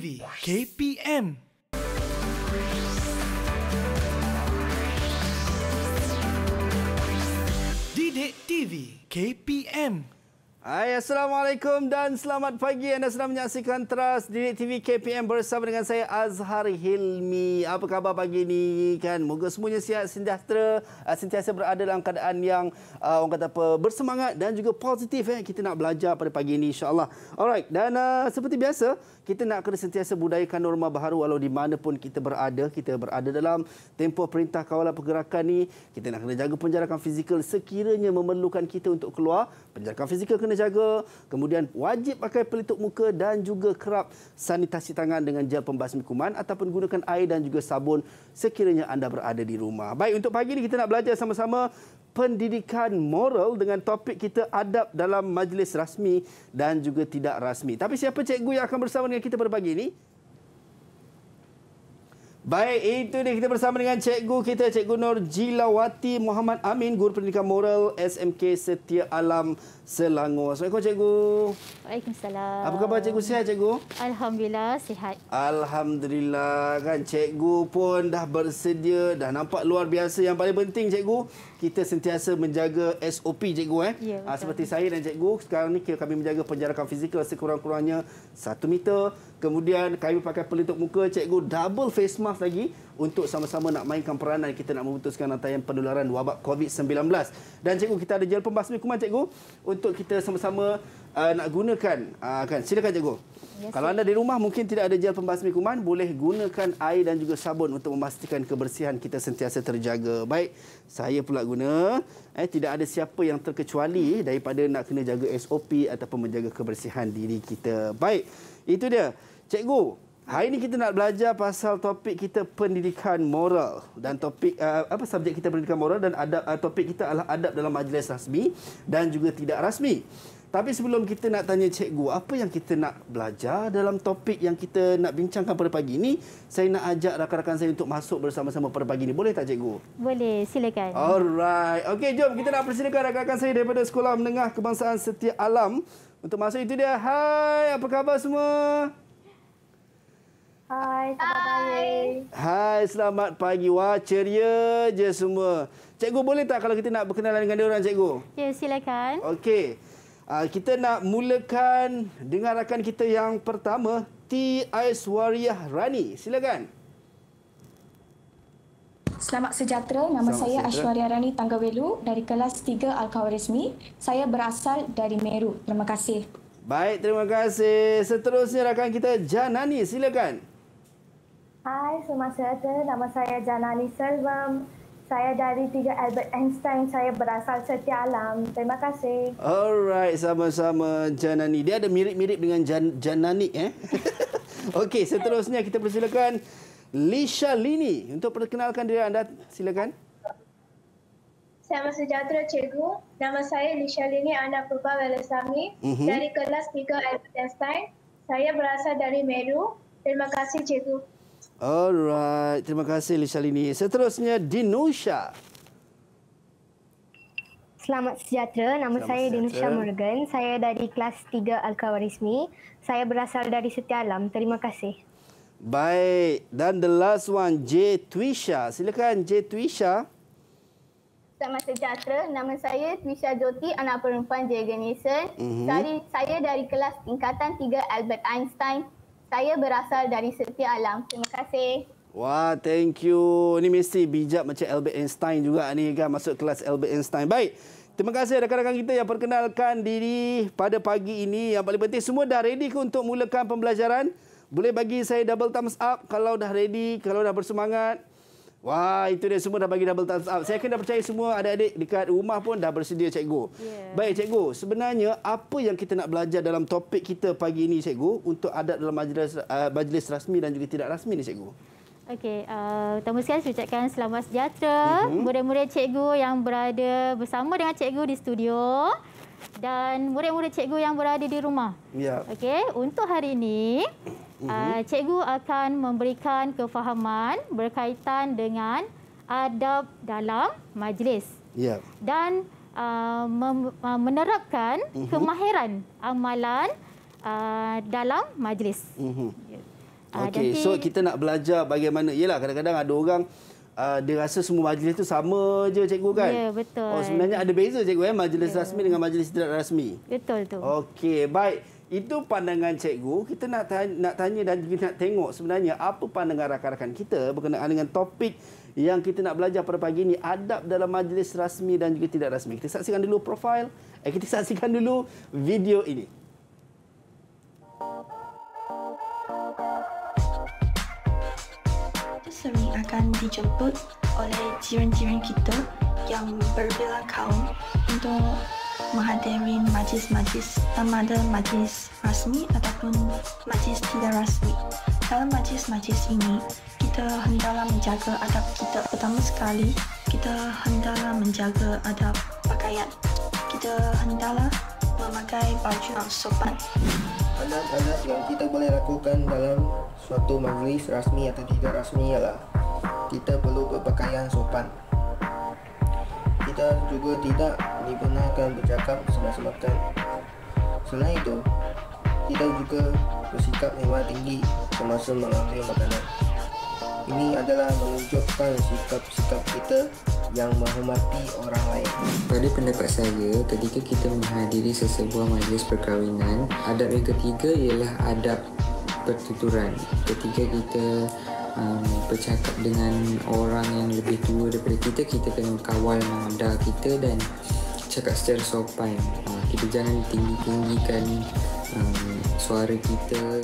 TV KPM. Didik TV KPM. Hai, Assalamualaikum dan selamat pagi. Anda sedang menyaksikan Trust Direct TV KPM bersama dengan saya Azhar Hilmi. Apa khabar pagi ini? Kan, moga semuanya sihat, sentiasa, eh, sentiasa berada dalam keadaan yang eh, orang kata apa, bersemangat dan juga positif. Eh. Kita nak belajar pada pagi ini, insyaAllah. Alright, dan eh, seperti biasa, kita nak kena sentiasa budayakan norma baru walau di mana pun kita berada kita berada dalam tempoh perintah kawalan pergerakan ni kita nak kena jaga penjarakan fizikal sekiranya memerlukan kita untuk keluar penjarakan fizikal kena jaga kemudian wajib pakai pelitup muka dan juga kerap sanitasi tangan dengan gel pembasmi kuman ataupun gunakan air dan juga sabun sekiranya anda berada di rumah baik untuk pagi ni kita nak belajar sama-sama pendidikan moral dengan topik kita adab dalam majlis rasmi dan juga tidak rasmi. Tapi siapa cikgu yang akan bersama dengan kita pada pagi ini? Baik, itu dia kita bersama dengan cikgu kita, Cikgu Nur Jilawati Muhammad Amin, Guru Pendidikan Moral SMK Setia Alam Selangor. Assalamualaikum, Cikgu. Waalaikumsalam. Apa khabar, Cikgu? Sihat, Cikgu? Alhamdulillah, sihat. Alhamdulillah, kan Cikgu pun dah bersedia, dah nampak luar biasa. Yang paling penting, Cikgu, kita sentiasa menjaga SOP cikgu eh. Ya, ah, Seperti saya dan cikgu sekarang ni kami menjaga penjarakan fizikal sekurang-kurangnya 1 meter. Kemudian kami pakai pelitup muka cikgu double face mask lagi untuk sama-sama nak mainkan peranan kita nak memutuskan rantaian penularan wabak COVID-19. Dan cikgu kita ada gel pembasmi kuman cikgu untuk kita sama-sama uh, nak gunakan. Uh, kan silakan cikgu. Kalau anda di rumah mungkin tidak ada gel pembasmi kuman, boleh gunakan air dan juga sabun untuk memastikan kebersihan kita sentiasa terjaga. Baik, saya pula guna. Eh, tidak ada siapa yang terkecuali daripada nak kena jaga SOP ataupun menjaga kebersihan diri kita. Baik, itu dia. Cikgu, hari ini kita nak belajar pasal topik kita pendidikan moral dan topik uh, apa subjek kita pendidikan moral dan adab uh, topik kita adalah adab dalam majlis rasmi dan juga tidak rasmi. Tapi sebelum kita nak tanya cikgu, apa yang kita nak belajar dalam topik yang kita nak bincangkan pada pagi ini, saya nak ajak rakan-rakan saya untuk masuk bersama-sama pada pagi ini. Boleh tak cikgu? Boleh, silakan. Alright. Okey, jom kita nak persilakan rakan-rakan saya daripada Sekolah Menengah Kebangsaan Setia Alam untuk masuk itu dia. Hai, apa khabar semua? Hai, selamat pagi. Hai. Hai, selamat pagi. Wah, ceria je semua. Cikgu boleh tak kalau kita nak berkenalan dengan dia orang, cikgu? Ya, silakan. Okey. Ah, kita nak mulakan dengan rakan kita yang pertama, T. Aiswariah Rani. Silakan. Selamat sejahtera. Nama Selamat saya Aiswariah Rani Tanggawelu dari kelas 3 Al-Khawarizmi. Saya berasal dari Meru. Terima kasih. Baik, terima kasih. Seterusnya rakan kita Janani, silakan. Hai, selamat sejahtera. Nama saya Janani Selvam saya dari Tiga Albert Einstein. Saya berasal setia alam. Terima kasih. Alright, sama-sama Janani. Dia ada mirip-mirip dengan Jan Janani. Eh? Okey, seterusnya kita persilakan Lisha Lini untuk perkenalkan diri anda. Silakan. Selamat sejahtera, Cikgu. Nama saya Lisha Lini, anak Bapa Welasami uh-huh. Mhm. dari kelas 3 Albert Einstein. Saya berasal dari Meru. Terima kasih, Cikgu. Alright, terima kasih Lisa Lini. Seterusnya Dinusha. Selamat sejahtera. Nama Selamat saya sejahtera. Dinusha Morgan. Saya dari kelas 3 Al-Kawarizmi. Saya berasal dari Setia Alam. Terima kasih. Baik. Dan the last one, J. Twisha. Silakan J. Twisha. Selamat sejahtera. Nama saya Twisha Joti, anak perempuan J. Ganesan. Mm-hmm. Saya dari kelas tingkatan 3 Albert Einstein, saya berasal dari setia alam. Terima kasih. Wah, thank you. Ini mesti bijak macam Albert Einstein juga ni kan masuk kelas Albert Einstein. Baik. Terima kasih rakan-rakan kita yang perkenalkan diri pada pagi ini. Yang paling penting semua dah ready ke untuk mulakan pembelajaran? Boleh bagi saya double thumbs up kalau dah ready, kalau dah bersemangat. Wah, itu dia semua dah bagi double thumbs up. Saya kena percaya semua adik-adik dekat rumah pun dah bersedia cikgu. Yeah. Baik cikgu, sebenarnya apa yang kita nak belajar dalam topik kita pagi ini cikgu untuk adat dalam majlis, uh, majlis rasmi dan juga tidak rasmi ni cikgu? Okey, uh, utama sekali saya ucapkan selamat sejahtera mhm. murid-murid mm -hmm. cikgu yang berada bersama dengan cikgu di studio dan murid-murid cikgu yang berada di rumah. Yeah. Okey, untuk hari ini uh, cikgu akan memberikan kefahaman berkaitan dengan adab dalam majlis yeah. dan uh, uh, menerapkan uh -huh. kemahiran amalan uh, dalam majlis. Uh -huh. Ya. uh, okay. jadi, so kita nak belajar bagaimana, yelah kadang-kadang ada orang Uh, dia rasa semua majlis itu sama je cikgu kan? Ya, yeah, betul. Oh, sebenarnya ada beza cikgu eh? majlis yeah. rasmi dengan majlis tidak rasmi. Betul tu. Okey, baik. Itu pandangan cikgu. Kita nak tanya, nak tanya dan juga nak tengok sebenarnya apa pandangan rakan-rakan kita berkenaan dengan topik yang kita nak belajar pada pagi ini. Adab dalam majlis rasmi dan juga tidak rasmi. Kita saksikan dulu profil. Eh, kita saksikan dulu video ini. Sering akan dijemput oleh jiran-jiran kita yang berbilang kaum untuk menghadiri majlis-majlis sama ada majlis rasmi ataupun majlis tidak rasmi. Dalam majlis-majlis ini, kita hendaklah menjaga adab kita pertama sekali, kita hendaklah menjaga adab pakaian. Kita hendaklah memakai baju yang sopan. Adab-adab yang kita boleh lakukan dalam suatu majlis rasmi atau tidak rasmi ialah kita perlu berpakaian sopan kita juga tidak dibenarkan bercakap sebab-sebabkan Selain itu, kita juga bersikap mewah tinggi semasa mengambil makanan Ini adalah menunjukkan sikap-sikap kita yang menghormati orang lain Pada pendapat saya, ketika kita menghadiri sesebuah majlis perkahwinan Adab yang ketiga ialah adab pertuturan Ketika kita um, bercakap dengan orang yang lebih tua daripada kita kita kena kawal nada kita dan cakap secara sopan uh, kita jangan tinggi-tinggikan um, suara kita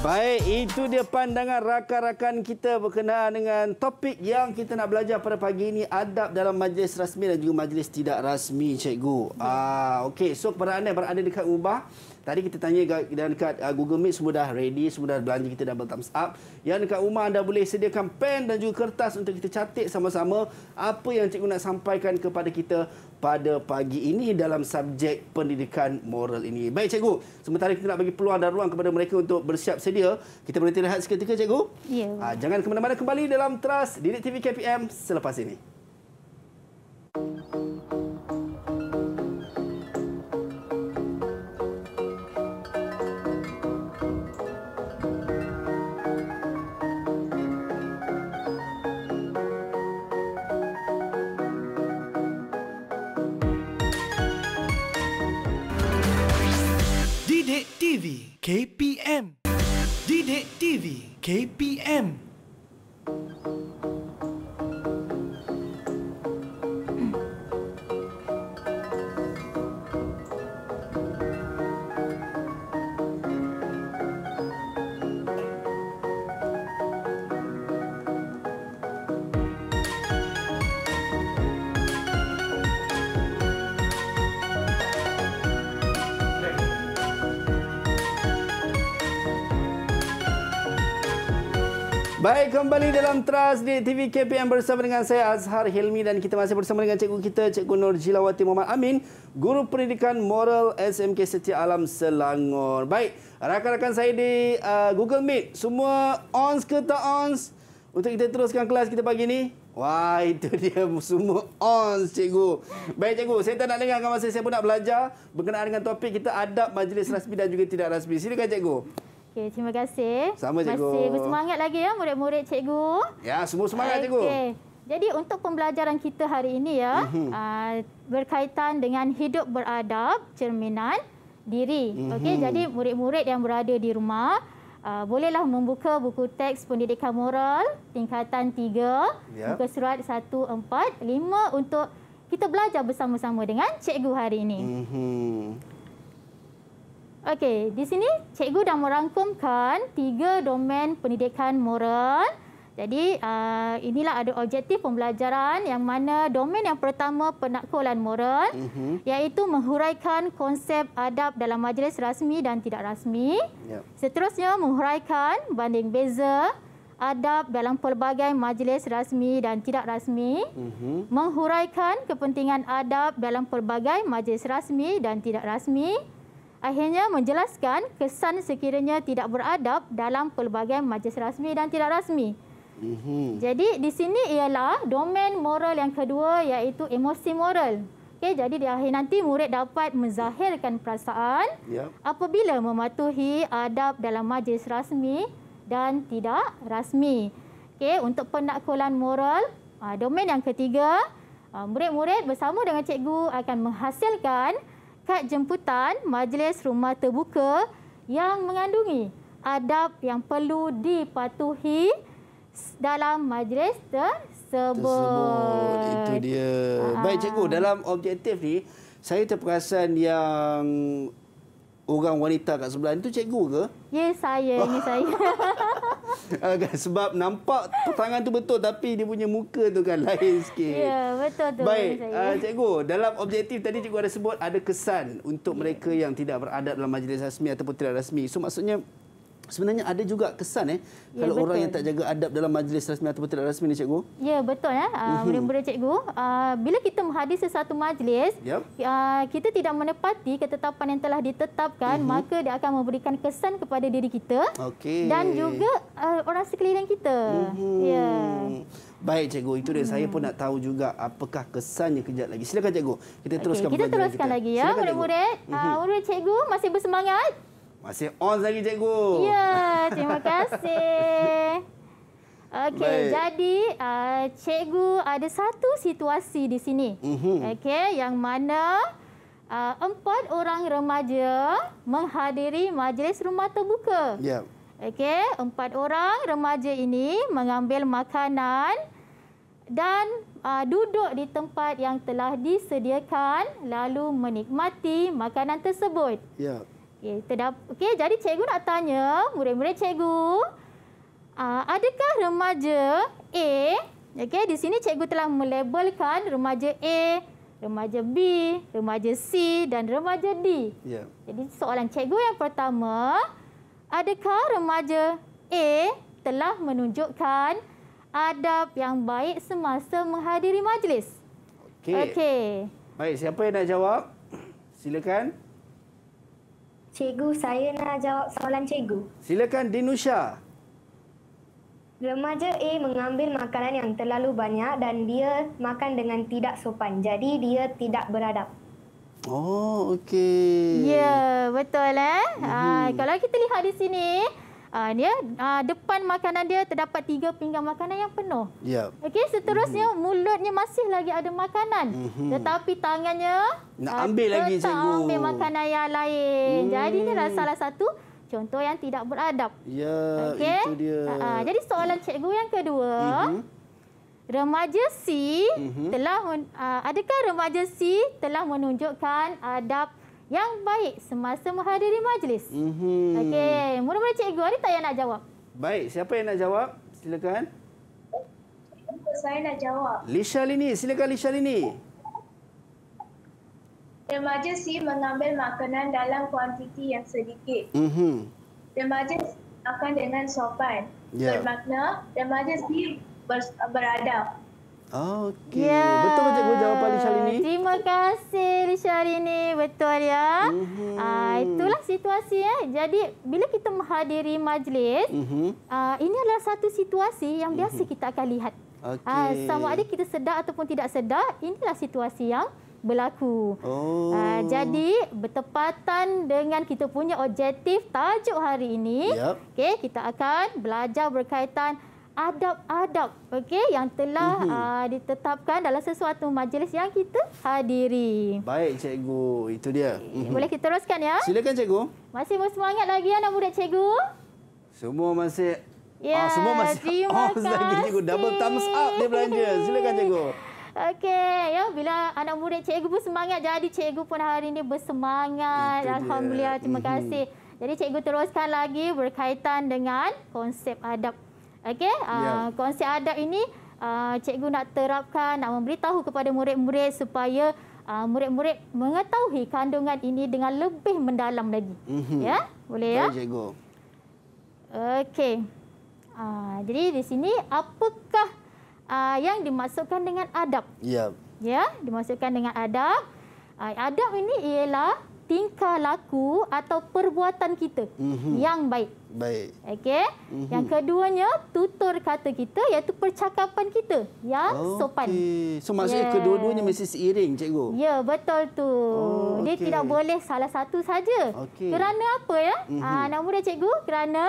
Baik, itu dia pandangan rakan-rakan kita berkenaan dengan topik yang kita nak belajar pada pagi ini adab dalam majlis rasmi dan juga majlis tidak rasmi, cikgu. Ah, okey. So, kepada anda yang berada dekat Ubah, Tadi kita tanya dan dekat uh, Google Meet semua dah ready, semua dah belanja kita double thumbs up. Yang dekat rumah anda boleh sediakan pen dan juga kertas untuk kita catik sama-sama apa yang cikgu nak sampaikan kepada kita pada pagi ini dalam subjek pendidikan moral ini. Baik cikgu, sementara kita nak bagi peluang dan ruang kepada mereka untuk bersiap sedia, kita boleh terlihat seketika cikgu? Ya. Ah, jangan ke mana-mana kembali dalam Trust Direct TV KPM selepas ini. Thank you. KP kembali dalam Trust di TV KPM bersama dengan saya Azhar Hilmi dan kita masih bersama dengan cikgu kita Cikgu Nur Jilawati Muhammad Amin Guru Pendidikan Moral SMK Setia Alam Selangor Baik, rakan-rakan saya di uh, Google Meet Semua ons ke tak ons untuk kita teruskan kelas kita pagi ini. Wah, itu dia semua ons cikgu Baik cikgu, saya tak nak dengar masa saya pun nak belajar Berkenaan dengan topik kita adab majlis rasmi dan juga tidak rasmi Silakan cikgu Okey, terima kasih. Sama cikgu. Masih bersemangat lagi ya murid-murid cikgu. Ya, semua semangat okay. cikgu. Okey. Jadi untuk pembelajaran kita hari ini ya, mm -hmm. berkaitan dengan hidup beradab, cerminan diri. Mm -hmm. Okey, jadi murid-murid yang berada di rumah Uh, bolehlah membuka buku teks pendidikan moral tingkatan 3 yeah. muka surat 145 untuk kita belajar bersama-sama dengan cikgu hari ini. Mm -hmm. Okey, di sini cikgu dah merangkumkan tiga domain pendidikan moral. Jadi, uh, inilah ada objektif pembelajaran yang mana domain yang pertama penakulan moral mm -hmm. iaitu menghuraikan konsep adab dalam majlis rasmi dan tidak rasmi. Yep. Seterusnya, menghuraikan banding beza adab dalam pelbagai majlis rasmi dan tidak rasmi. Mm -hmm. Menghuraikan kepentingan adab dalam pelbagai majlis rasmi dan tidak rasmi akhirnya menjelaskan kesan sekiranya tidak beradab dalam pelbagai majlis rasmi dan tidak rasmi. Mhm. Jadi di sini ialah domain moral yang kedua iaitu emosi moral. Okey jadi di akhir nanti murid dapat menzahirkan perasaan ya. apabila mematuhi adab dalam majlis rasmi dan tidak rasmi. Okey untuk penakulan moral ah, domain yang ketiga ah, murid-murid bersama dengan cikgu akan menghasilkan syarikat jemputan majlis rumah terbuka yang mengandungi adab yang perlu dipatuhi dalam majlis tersebut. tersebut. Itu dia. Aa. Ah. Baik cikgu, dalam objektif ni saya terperasan yang orang wanita kat sebelah ni tu cikgu ke? Ya, saya. Ini saya. Ah, kan, sebab nampak tangan tu betul tapi dia punya muka tu kan lain sikit. Ya, betul tu. Baik, saya. Uh, cikgu. Dalam objektif tadi cikgu ada sebut ada kesan untuk ya. mereka yang tidak beradab dalam majlis rasmi ataupun tidak rasmi. So maksudnya Sebenarnya ada juga kesan eh ya, kalau betul. orang yang tak jaga adab dalam majlis rasmi atau tidak rasmi ni cikgu. Ya betul ya. Eh. Ah, Mula-mula mhm. cikgu, uh, bila kita menghadiri sesuatu majlis, ya. uh, kita tidak menepati ketetapan yang telah ditetapkan, uh mhm. -huh. maka dia akan memberikan kesan kepada diri kita okay. dan juga uh, orang sekeliling kita. Uh mhm. -huh. Ya. Baik cikgu, itu dia. Hmm. Saya pun nak tahu juga apakah kesannya kejap lagi. Silakan cikgu. Kita teruskan okay, kita pelajaran teruskan kita. teruskan lagi ya, murid-murid. Murid-murid uh, cikgu masih bersemangat? Masih on lagi cikgu. Ya, terima kasih. Okey, jadi uh, cikgu ada satu situasi di sini. Mm -hmm. Okey, yang mana uh, empat orang remaja menghadiri majlis rumah terbuka. Ya. Yeah. Okey, empat orang remaja ini mengambil makanan dan uh, duduk di tempat yang telah disediakan lalu menikmati makanan tersebut. Ya. Yeah. Okey, okay, jadi cikgu nak tanya, murid-murid cikgu, ah, adakah remaja A, okey, di sini cikgu telah melabelkan remaja A, remaja B, remaja C dan remaja D. Yeah. Jadi soalan cikgu yang pertama, adakah remaja A telah menunjukkan adab yang baik semasa menghadiri majlis? Okey. Okay. Baik, siapa yang nak jawab? Silakan. Cikgu, saya nak jawab soalan cikgu. Silakan Dinusha. Remaja A mengambil makanan yang terlalu banyak dan dia makan dengan tidak sopan. Jadi dia tidak beradab. Oh, okey. Ya, betul eh. Hmm. Ha, kalau kita lihat di sini, uh, ya, uh, depan makanan dia terdapat tiga pinggan makanan yang penuh. Ya. Okey, seterusnya mm -hmm. mulutnya masih lagi ada makanan. Mm -hmm. Tetapi tangannya nak ah, ambil uh, lagi cikgu. ambil makanan yang lain. Mm. Jadi ini adalah salah satu contoh yang tidak beradab. Ya, okay. itu dia. Uh, uh, jadi soalan cikgu yang kedua. Mm -hmm. Remaja C hmm. telah uh, adakah remaja C telah menunjukkan adab yang baik semasa menghadiri majlis. Mm -hmm. Okey, mula-mula cikgu ada tak yang nak jawab? Baik, siapa yang nak jawab? Silakan. Saya nak jawab. Lisha Lini, silakan Lisha Lini. Remaja si mengambil makanan dalam kuantiti yang sedikit. Mm -hmm. Remaja akan dengan sopan. Yeah. Bermakna remaja si ber beradab. Okey. Ya. Betul ke cikgu jawapan Lishalini? Terima kasih Lishalini. Betul ya. Uh -huh. uh, itulah situasi. Ya. Jadi bila kita menghadiri majlis, uh -huh. uh, ini adalah satu situasi yang biasa uh mhm. -huh. kita akan lihat. Ah, okay. Uh, sama ada kita sedar ataupun tidak sedar, inilah situasi yang berlaku. Oh. Uh, jadi bertepatan dengan kita punya objektif tajuk hari ini, yep. okay, kita akan belajar berkaitan adab-adab okey yang telah mhm. uh, ditetapkan dalam sesuatu majlis yang kita hadiri. Baik cikgu, itu dia. Mhm. Boleh kita teruskan ya? Silakan cikgu. Masih bersemangat lagi anak murid cikgu? Semua masih Ya, ah, semua masih. Terima oh, kasih. cikgu double thumbs up dia belanja. Silakan cikgu. Okey, ya bila anak murid cikgu pun semangat jadi cikgu pun hari ini bersemangat. Itu Alhamdulillah, dia. terima mhm. kasih. Jadi cikgu teruskan lagi berkaitan dengan konsep adab Okey, yeah. uh, ah, konsep adab ini uh, cikgu nak terapkan, nak memberitahu kepada murid-murid supaya uh, murid-murid mengetahui kandungan ini dengan lebih mendalam lagi. Mm-hmm. Ya, yeah? boleh Baik, ya? Baik, cikgu. Okey. Uh, jadi di sini apakah uh, yang dimasukkan dengan adab? Ya. Yeah. Ya, yeah? dimaksudkan dengan adab. Uh, adab ini ialah tingkah laku atau perbuatan kita mm-hmm. yang baik. Baik. Okey. Mm-hmm. Yang keduanya tutur kata kita iaitu percakapan kita yang okay. sopan. So maksudnya yes. Ya. kedua-duanya mesti seiring cikgu. Ya, betul tu. Oh, okay. Dia tidak boleh salah satu saja. Okay. Kerana apa ya? Mm-hmm. Ah nama dia cikgu kerana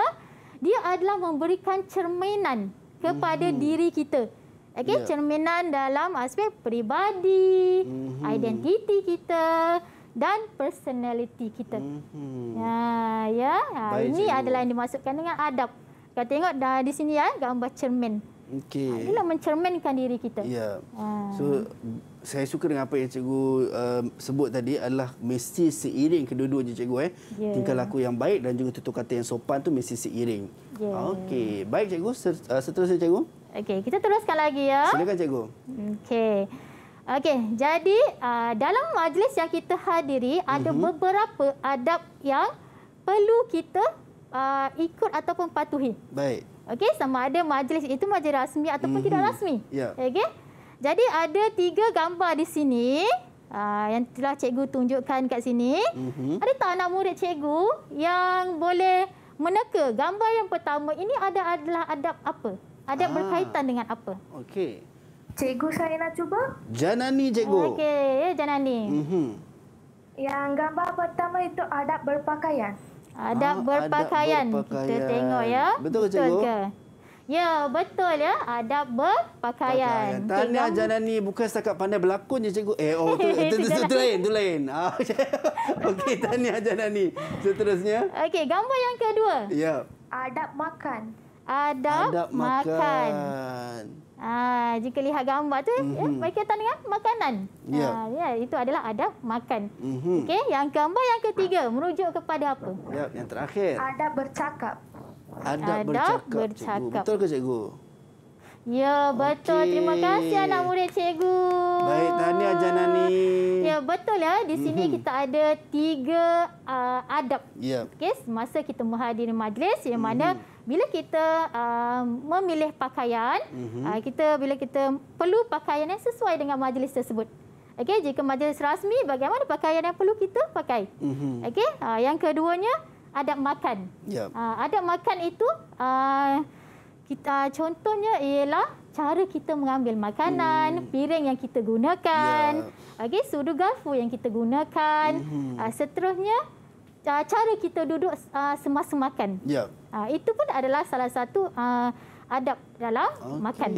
dia adalah memberikan cerminan kepada mm-hmm. diri kita. Okey, yeah. cerminan dalam aspek peribadi, mm-hmm. identiti kita, dan personality kita. Mm-hmm. Ya, ya. Ha, ini cikgu. adalah yang dimasukkan dengan adab. Kau tengok dah di sini ya gambar cermin. Okey. Ha, mencerminkan diri kita. Ya. Ha. So saya suka dengan apa yang cikgu uh, sebut tadi adalah mesti seiring kedua-duanya cikgu eh. Ya. Tingkah laku yang baik dan juga tutur kata yang sopan tu mesti seiring. Ya. Okey. Baik cikgu, uh, seterusnya cikgu. Okey, kita teruskan lagi ya. Silakan cikgu. Okey. Okey, jadi uh, dalam majlis yang kita hadiri ada uh mhm. -huh. beberapa adab yang perlu kita uh, ikut ataupun patuhi. Baik. Okey, sama ada majlis itu majlis rasmi ataupun uh -huh. tidak mhm. rasmi. Yeah. Okey. Jadi ada tiga gambar di sini uh, yang telah cikgu tunjukkan kat sini. Uh mhm. -huh. Ada tak anak murid cikgu yang boleh meneka gambar yang pertama ini ada adalah adab apa? Adab ah. berkaitan dengan apa? Okey. Cikgu saya nak cuba. Janani cikgu. Okey, Janani. Mm-hmm. Yang gambar pertama itu adab berpakaian. Adab, ah, berpakaian. adab berpakaian. Kita tengok ya. Betul ke cikgu? Betul ke? Ya, betul ya. Adab berpakaian. Pakaian. Tahniah Tengang. Janani bukan setakat pandai berlakon je cikgu. Eh, oh, tu, tu, tu, tu, lain, tu lain. Ah, okey, tahniah Janani. Seterusnya. Okey, gambar yang kedua. Ya. Adab makan. Adab, adab makan. makan. Ah, jika lihat gambar tu, mm -hmm. ya, mari kita dengar makanan. Yeah. Ah, ya, itu adalah adab makan. Mm -hmm. Okey, yang gambar yang ketiga merujuk kepada apa? Ya, yang terakhir. Adab bercakap. Adab, adab bercakap. bercakap. Betul ke cikgu? Ya, betul. Okay. Terima kasih anak murid cikgu. Baik, tahniah Janani. Ya, betul ya. Di sini mm -hmm. kita ada tiga uh, adab. Yeah. Okey, masa kita menghadiri majlis yang mm -hmm. mana bila kita uh, memilih pakaian, uh-huh. uh, kita bila kita perlu pakaian yang sesuai dengan majlis tersebut. Okey, jika majlis rasmi, bagaimana pakaian yang perlu kita pakai? Uh-huh. Mhm. Okey, uh, yang keduanya adab makan. Yeah. Uh, adab makan itu uh, kita uh, contohnya ialah cara kita mengambil makanan, hmm. piring yang kita gunakan, yeah. okey, sudu garfu yang kita gunakan, uh-huh. uh, seterusnya uh, cara kita duduk uh, semasa makan. Yeah. Uh, itu pun adalah salah satu uh, adab dalam okay. makan.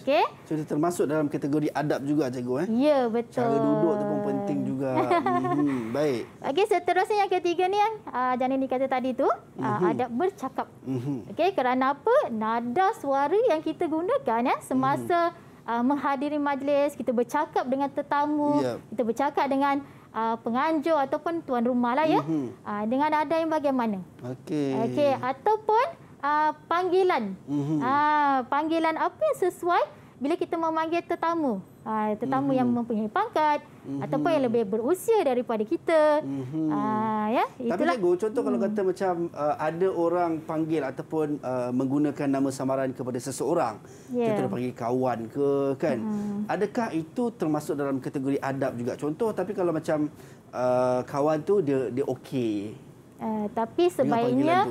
Okey. So, dia termasuk dalam kategori adab juga, cikgu. Eh? Ya, betul. Cara duduk tu pun penting juga. hmm, baik. Okey, seterusnya yang ketiga ni yang uh, ah, Janin dikata tadi tu uh, adab bercakap. Mhm. Okey, kerana apa? Nada suara yang kita gunakan ya, semasa uh, menghadiri majlis, kita bercakap dengan tetamu, yep. kita bercakap dengan uh, penganjur ataupun tuan rumah lah ya mm -hmm. uh, dengan ada yang bagaimana okey okey ataupun uh, panggilan mm -hmm. uh, panggilan apa yang sesuai bila kita memanggil tetamu uh, ah, tetamu mm-hmm. yang mempunyai pangkat mm-hmm. ataupun yang lebih berusia daripada kita. Mm-hmm. Uh, ya, itulah. Tapi cikgu, contoh kalau hmm. kata macam uh, ada orang panggil ataupun uh, menggunakan nama samaran kepada seseorang, yeah. contohnya panggil kawan ke kan. Mm-hmm. Adakah itu termasuk dalam kategori adab juga contoh tapi kalau macam uh, kawan tu dia dia okey. Uh, tapi sebaiknya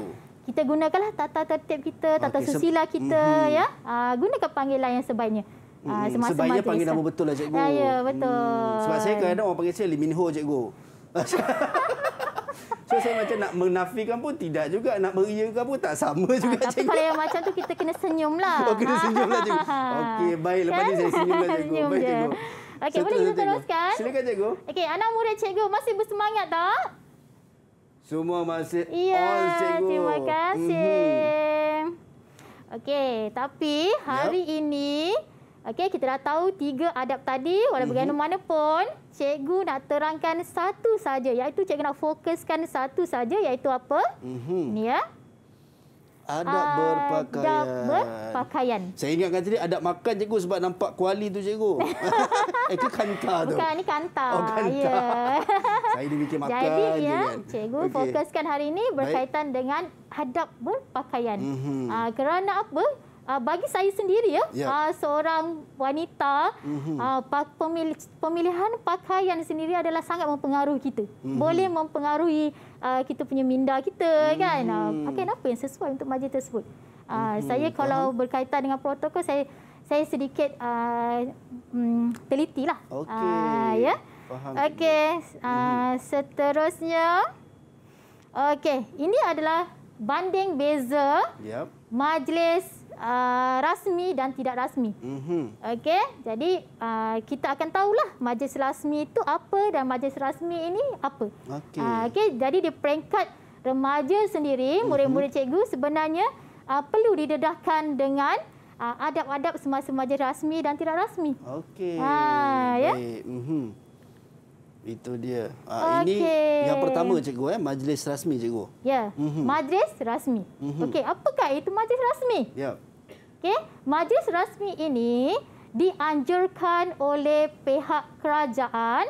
kita gunakanlah tata tertib kita, tata okay, susila kita, se- mhm. ya. Uh, gunakan panggilan yang sebaiknya. Hmm. Hmm. Sebab dia panggil nama betul lah cikgu. Ya, ya betul. Hmm. Sebab saya kadang-kadang orang panggil saya Lee Min Ho cikgu. so saya macam nak menafikan pun tidak juga. Nak meriakan pun tak sama ah, juga ha, tapi kalau yang macam tu kita kena senyum lah. Oh, kena senyum lah cikgu. Okey, baik. Lepas ni saya senyum lah cikgu. baik, cikgu. Okey, boleh kita teruskan? Silakan cikgu. Okey, anak murid cikgu masih bersemangat tak? Semua masih ya, cikgu. Terima kasih. Mm -hmm. Okey, tapi hari yep. Ya. ini Okey, kita dah tahu tiga adab tadi. Walau mm -hmm. bagaimana pun, cikgu nak terangkan satu saja. Iaitu cikgu nak fokuskan satu saja. Iaitu apa? Mm -hmm. Ini ya. Adab berpakaian. Adab berpakaian. Saya ingatkan tadi adab makan cikgu sebab nampak kuali tu cikgu. Itu eh, kanta tu. Bukan, ini kanta. Oh, kanta. Yeah. Saya ni bikin makan. Jadi, ya, kan. cikgu okay. fokuskan hari ini berkaitan Baik. dengan adab berpakaian. Mm -hmm. uh, Kerana apa? uh, bagi saya sendiri ya yep. Ya. uh, ah, seorang wanita mm-hmm. uh, ah, pemilih, pemilihan pakaian sendiri adalah sangat mempengaruhi kita mm-hmm. boleh mempengaruhi uh, kita punya minda kita mm-hmm. kan uh, pakaian apa yang sesuai untuk majlis tersebut uh, mm-hmm. saya kalau Faham. berkaitan dengan protokol saya saya sedikit uh, mm, teliti lah okay. uh, ya okey uh, mm-hmm. seterusnya Okay, ini adalah banding beza yep. majlis Uh, rasmi dan tidak rasmi. Mm-hmm. Okey, jadi uh, kita akan tahulah majlis rasmi itu apa dan majlis rasmi ini apa. Okey, uh, okay? jadi di peringkat remaja sendiri, mm-hmm. murid-murid cikgu sebenarnya uh, perlu didedahkan dengan uh, adab-adab semasa majlis rasmi dan tidak rasmi. Okey, ha, baik. Ya? Mm-hmm. Itu dia. Uh, ah, okay. Ini yang pertama cikgu, eh? majlis rasmi cikgu. Ya, yeah. mm-hmm. majlis rasmi. Mm-hmm. Okey, apakah itu majlis rasmi? Ya. Yeah. Okey, majlis rasmi ini dianjurkan oleh pihak kerajaan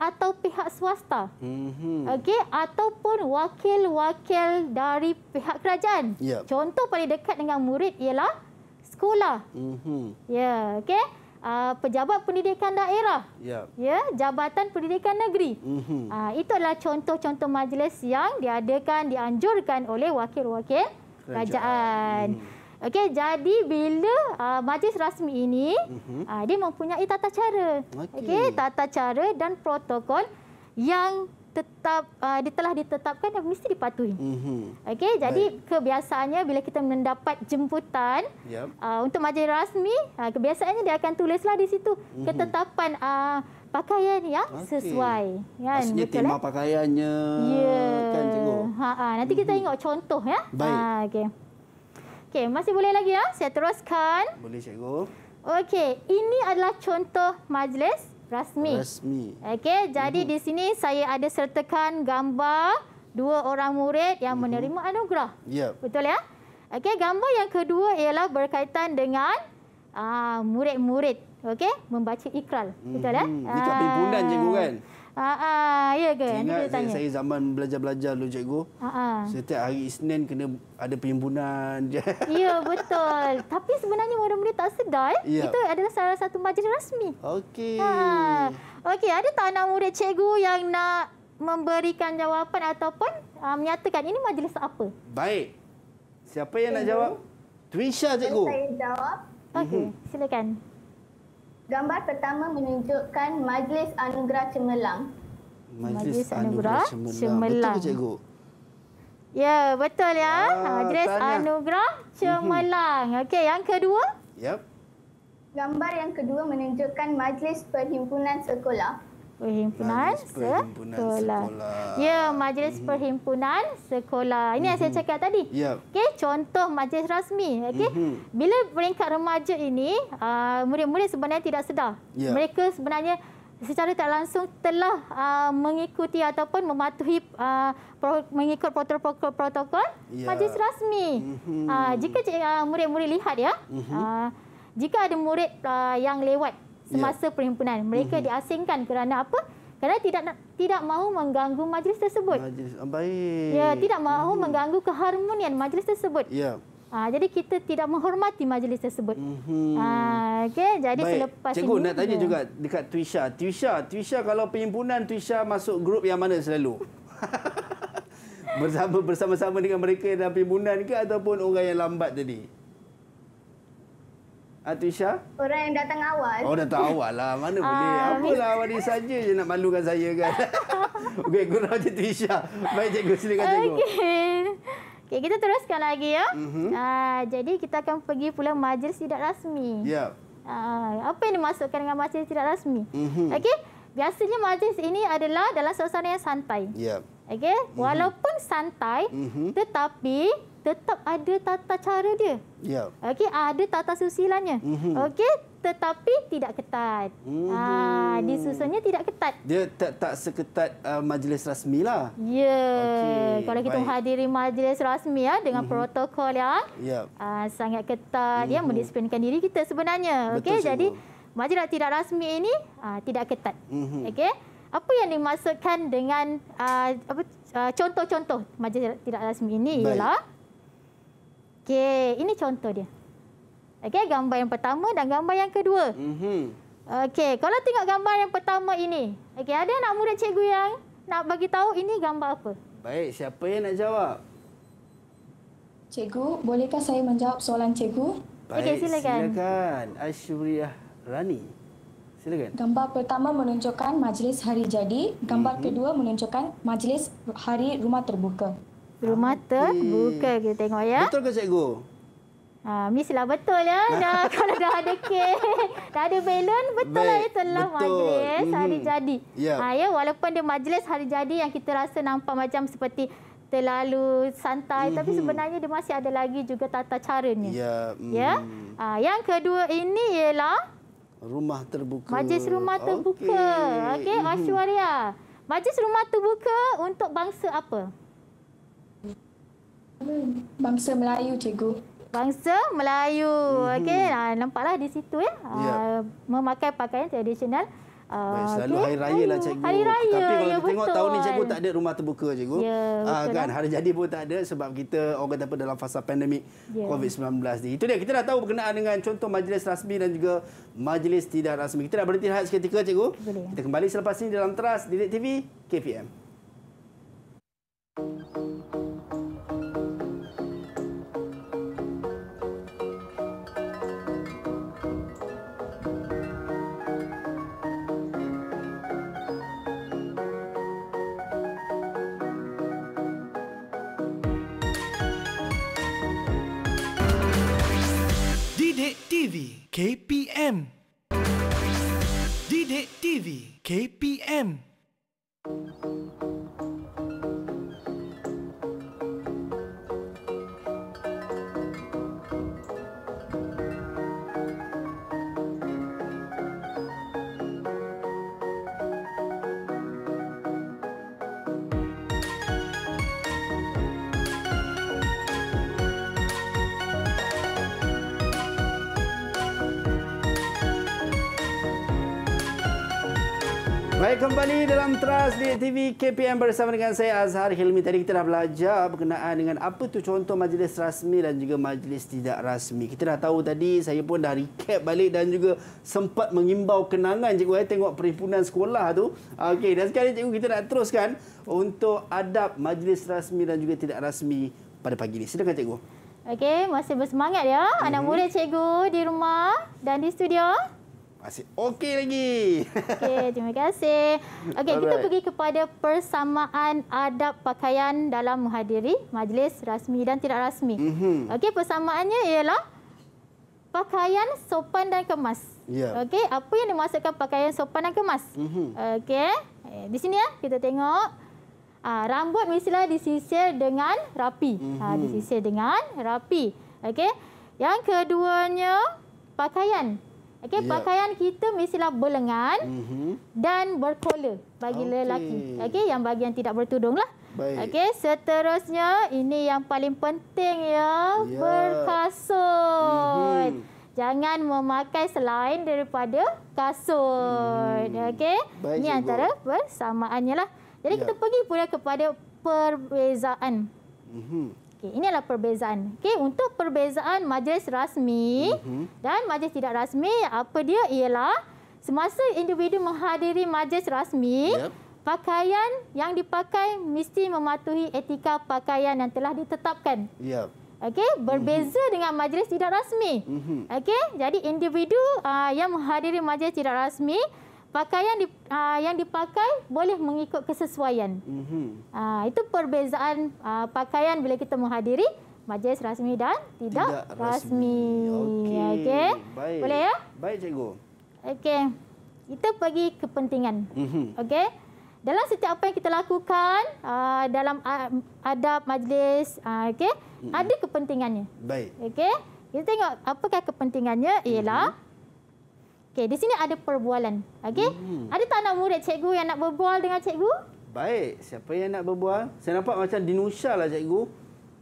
atau pihak swasta. Mhm. Okey, ataupun wakil-wakil dari pihak kerajaan. Yep. Contoh paling dekat dengan murid ialah sekolah. Mhm. Ya, yeah, okey. Uh, pejabat pendidikan daerah. Ya. Yep. Ya, yeah, jabatan pendidikan negeri. Mhm. Uh, itu contoh-contoh majlis yang diadakan dianjurkan oleh wakil-wakil kerajaan. kerajaan. Mm. Okey, jadi bila uh, majlis rasmi ini, uh -huh. uh, dia mempunyai tata cara. Okey, okay, tata cara dan protokol yang tetap uh, ah, ditelah ditetapkan dan mesti dipatuhi. Uh mhm. -huh. Okey, jadi Baik. kebiasaannya bila kita mendapat jemputan yep. uh, ah, untuk majlis rasmi, uh, kebiasaannya dia akan tulislah di situ uh mhm. -huh. ketetapan uh, pakaian yang okay. sesuai. Kan, Maksudnya betul, tema eh? pakaiannya. Ya. Yeah. Kan, ha -ha. Nanti kita uh -huh. ingat contoh. ya. Baik. Ha, okay. Okey, masih boleh lagi ya? Saya teruskan. Boleh, cikgu. Okey, ini adalah contoh majlis rasmi. Rasmi. Okey, jadi uhum. di sini saya ada sertakan gambar dua orang murid yang uhum. menerima anugerah. Ya. Yep. Betul ya? Okey, gambar yang kedua ialah berkaitan dengan ah, murid-murid. Uh, Okey, membaca ikral. Uhum. Betul ya? Mhm. Ini kat bimbunan cikgu kan? Ah. Aa, ah, ya ke? Saya ingat saya, saya zaman belajar-belajar dulu, cikgu. Aa. Ah, ah. Setiap hari Isnin kena ada penyembunan. Ya, betul. Tapi sebenarnya murid-murid tak sedar. Eh. Ya. Itu adalah salah satu majlis rasmi. Okey. Okey, ada tak anak murid cikgu yang nak memberikan jawapan ataupun uh, menyatakan ini majlis apa? Baik. Siapa yang cikgu. nak jawab? Twisha, cikgu. Saya jawab. Okey, mhm. silakan. Gambar pertama menunjukkan Majlis Anugerah Cemerlang. Majlis, Anugerah, Anugerah Cemerlang. Betul ke, Cikgu? Ya, betul ya. Ah, Majlis ah, Anugerah mhm. Cemerlang. Okey, yang kedua? Yep. Gambar yang kedua menunjukkan Majlis Perhimpunan Sekolah. Perhimpunan Sekolah. Ya, Majlis mm -hmm. Perhimpunan Sekolah. Ini mm -hmm. yang saya mhm. cakap tadi. Yep. Ya. Okey, contoh majlis rasmi. okay? Mm -hmm. Bila peringkat remaja ini, ah, murid-murid uh, sebenarnya tidak sedar. Yep. Ya. Mereka sebenarnya secara tak langsung telah uh, mengikuti ataupun mematuhi uh, pro, mengikut protokol-protokol protokol yeah. majlis rasmi. Mm -hmm. uh, jika murid-murid uh, lihat ya, mm -hmm. uh, jika ada murid uh, yang lewat semasa ya. perhimpunan. Mereka mm-hmm. diasingkan kerana apa? Kerana tidak tidak mahu mengganggu majlis tersebut. Majlis ah, baik. Ya, tidak mahu mm. mengganggu keharmonian majlis tersebut. Ya. Ha, jadi kita tidak menghormati majlis tersebut. Mm-hmm. Ha, ah, okay, jadi Baik. selepas Cikgu, ini. Cikgu nak tanya ya. juga dekat Twisha. Twisha, Twisha kalau perhimpunan Twisha masuk grup yang mana selalu? bersama bersama-sama dengan mereka yang dalam perhimpunan, ke ataupun orang yang lambat tadi? Atisha? Orang yang datang awal. Oh, datang awal lah. Mana ah, boleh. Apalah awal ni saja je nak malukan saya kan. Okey, guru macam Atisha. Baik, cikgu. Silakan cikgu. Okey. Okay, kita teruskan lagi ya. Mm -hmm. Aa, ah, jadi kita akan pergi pula majlis tidak rasmi. Yep. Aa, ah, apa yang dimasukkan dengan majlis tidak rasmi? Mm -hmm. Okey, biasanya majlis ini adalah dalam suasana yang santai. Yep. Okey, mhm. walaupun mm -hmm. santai, mm -hmm. tetapi tetap ada tata cara dia. Ya. Okey, ada tata susilannya. Mm-hmm. Okey, tetapi tidak ketat. Mm-hmm. Ha, ah, disusunnya tidak ketat. Dia tak tak seketat uh, majlis rasmi lah. Ya. Okay. Kalau kita menghadiri majlis rasmi ya dengan mm-hmm. protokol ya. Yeah. Uh, sangat ketat mm-hmm. ya mendisiplinkan diri kita sebenarnya. Okey, jadi majlis tidak rasmi ini uh, tidak ketat. Mm-hmm. Okey. Apa yang dimaksudkan dengan uh, apa, uh, contoh-contoh majlis tidak rasmi ini Baik. ialah Okey, ini contoh dia. Okey, gambar yang pertama dan gambar yang kedua. Mhm. Okey, kalau tengok gambar yang pertama ini. Okey, ada anak muda cikgu yang nak bagi tahu ini gambar apa? Baik, siapa yang nak jawab? Cikgu, bolehkah saya menjawab soalan cikgu? Okay silakan. Silakan. Ashuriah Rani. Silakan. Gambar pertama menunjukkan majlis hari jadi, gambar mm -hmm. kedua menunjukkan majlis hari rumah terbuka. Bulu mata ah, bukan kita tengok ya. Betul ke cikgu? Ha, Miss lah betul ya. Dah, kalau dah ada kek, dah ada balon, betul lah, Baik. lah itu lah majlis mhm. hari mm -hmm. jadi. Yeah. Ya. Ha, ya, walaupun dia majlis hari jadi yang kita rasa nampak macam seperti terlalu santai. Mm -hmm. Tapi mhm. sebenarnya dia masih ada lagi juga tata caranya. Yeah. Mm. Ya. Ha, yang kedua ini ialah... Rumah terbuka. Majlis rumah terbuka. Okey, okay, mhm. Ashwarya. Majlis rumah terbuka untuk bangsa apa? Bangsa Melayu, cikgu. Bangsa Melayu. Mm-hmm. Okey, ha, nampaklah di situ ya. Ha, memakai pakaian tradisional. Uh, Baik, selalu okay. hari raya lah cikgu. Hari raya. Tapi kalau ya, kita betul. tengok tahun ni cikgu tak ada rumah terbuka cikgu. Ya, uh, kan? Ya. Hari jadi pun tak ada sebab kita orang kata apa dalam fasa pandemik ya. COVID-19 ni. Itu dia kita dah tahu berkenaan dengan contoh majlis rasmi dan juga majlis tidak rasmi. Kita dah berhenti rehat seketika cikgu. Boleh. Kita kembali selepas ini dalam teras Direct TV KPM. Boleh. KPM. Didik TV KPM. Baik kembali dalam Trust di TV KPM bersama dengan saya Azhar Hilmi. Tadi kita dah belajar berkenaan dengan apa tu contoh majlis rasmi dan juga majlis tidak rasmi. Kita dah tahu tadi saya pun dah recap balik dan juga sempat mengimbau kenangan cikgu saya tengok perhimpunan sekolah tu. Okay, dan sekarang cikgu kita nak teruskan untuk adab majlis rasmi dan juga tidak rasmi pada pagi ini. Silakan cikgu. Okey, masih bersemangat ya anak hmm. murid cikgu di rumah dan di studio. Masih okey lagi. Okey, terima kasih. Okey, kita right. pergi kepada persamaan adab pakaian dalam menghadiri majlis rasmi dan tidak rasmi. Mm -hmm. Okey, persamaannya ialah pakaian sopan dan kemas. Yeah. Okey, apa yang dimaksudkan pakaian sopan dan kemas? Mm -hmm. Okey, eh, di sini ya kita tengok. Aa, ah, rambut mestilah disisir dengan rapi. Mm -hmm. Disisir dengan rapi. Okey, yang keduanya pakaian. Okey, yeah. pakaian kita mestilah berlengan mm -hmm. dan berkola bagi okay. lelaki. Okey, yang bagi yang tidak bertudunglah. Okey, seterusnya ini yang paling penting ya, yeah. berkasut. Mm -hmm. Jangan memakai selain daripada kasut. Hmm. Okey. Ini cikgu. antara persamaannya lah. Jadi ya. kita pergi pula kepada perbezaan. Mm Okay, ini adalah perbezaan. Okay, untuk perbezaan majlis rasmi mhm. dan majlis tidak rasmi, apa dia ialah semasa individu menghadiri majlis rasmi, yep. pakaian yang dipakai mesti mematuhi etika pakaian yang telah ditetapkan. Yep. Okey, berbeza mm-hmm. dengan majlis tidak rasmi. Mm-hmm. Okey, jadi individu uh, yang menghadiri majlis tidak rasmi pakaian di, uh, yang dipakai boleh mengikut kesesuaian. Mm-hmm. Uh, itu perbezaan uh, pakaian bila kita menghadiri majlis rasmi dan tidak, tidak rasmi. rasmi. Okey. Okay. Baik. Boleh ya? Baik cikgu. Okey. Kita pergi kepentingan. Mm-hmm. Okey. Dalam setiap apa yang kita lakukan uh, dalam adab majlis uh, okey, mm-hmm. ada kepentingannya. Baik. Okey. Kita tengok apakah kepentingannya mhm. ialah mm-hmm. Okey, di sini ada perbualan. Okey? Hmm. Ada tak anak murid cikgu yang nak berbual dengan cikgu? Baik, siapa yang nak berbual? Saya nampak macam Dinusha lah cikgu.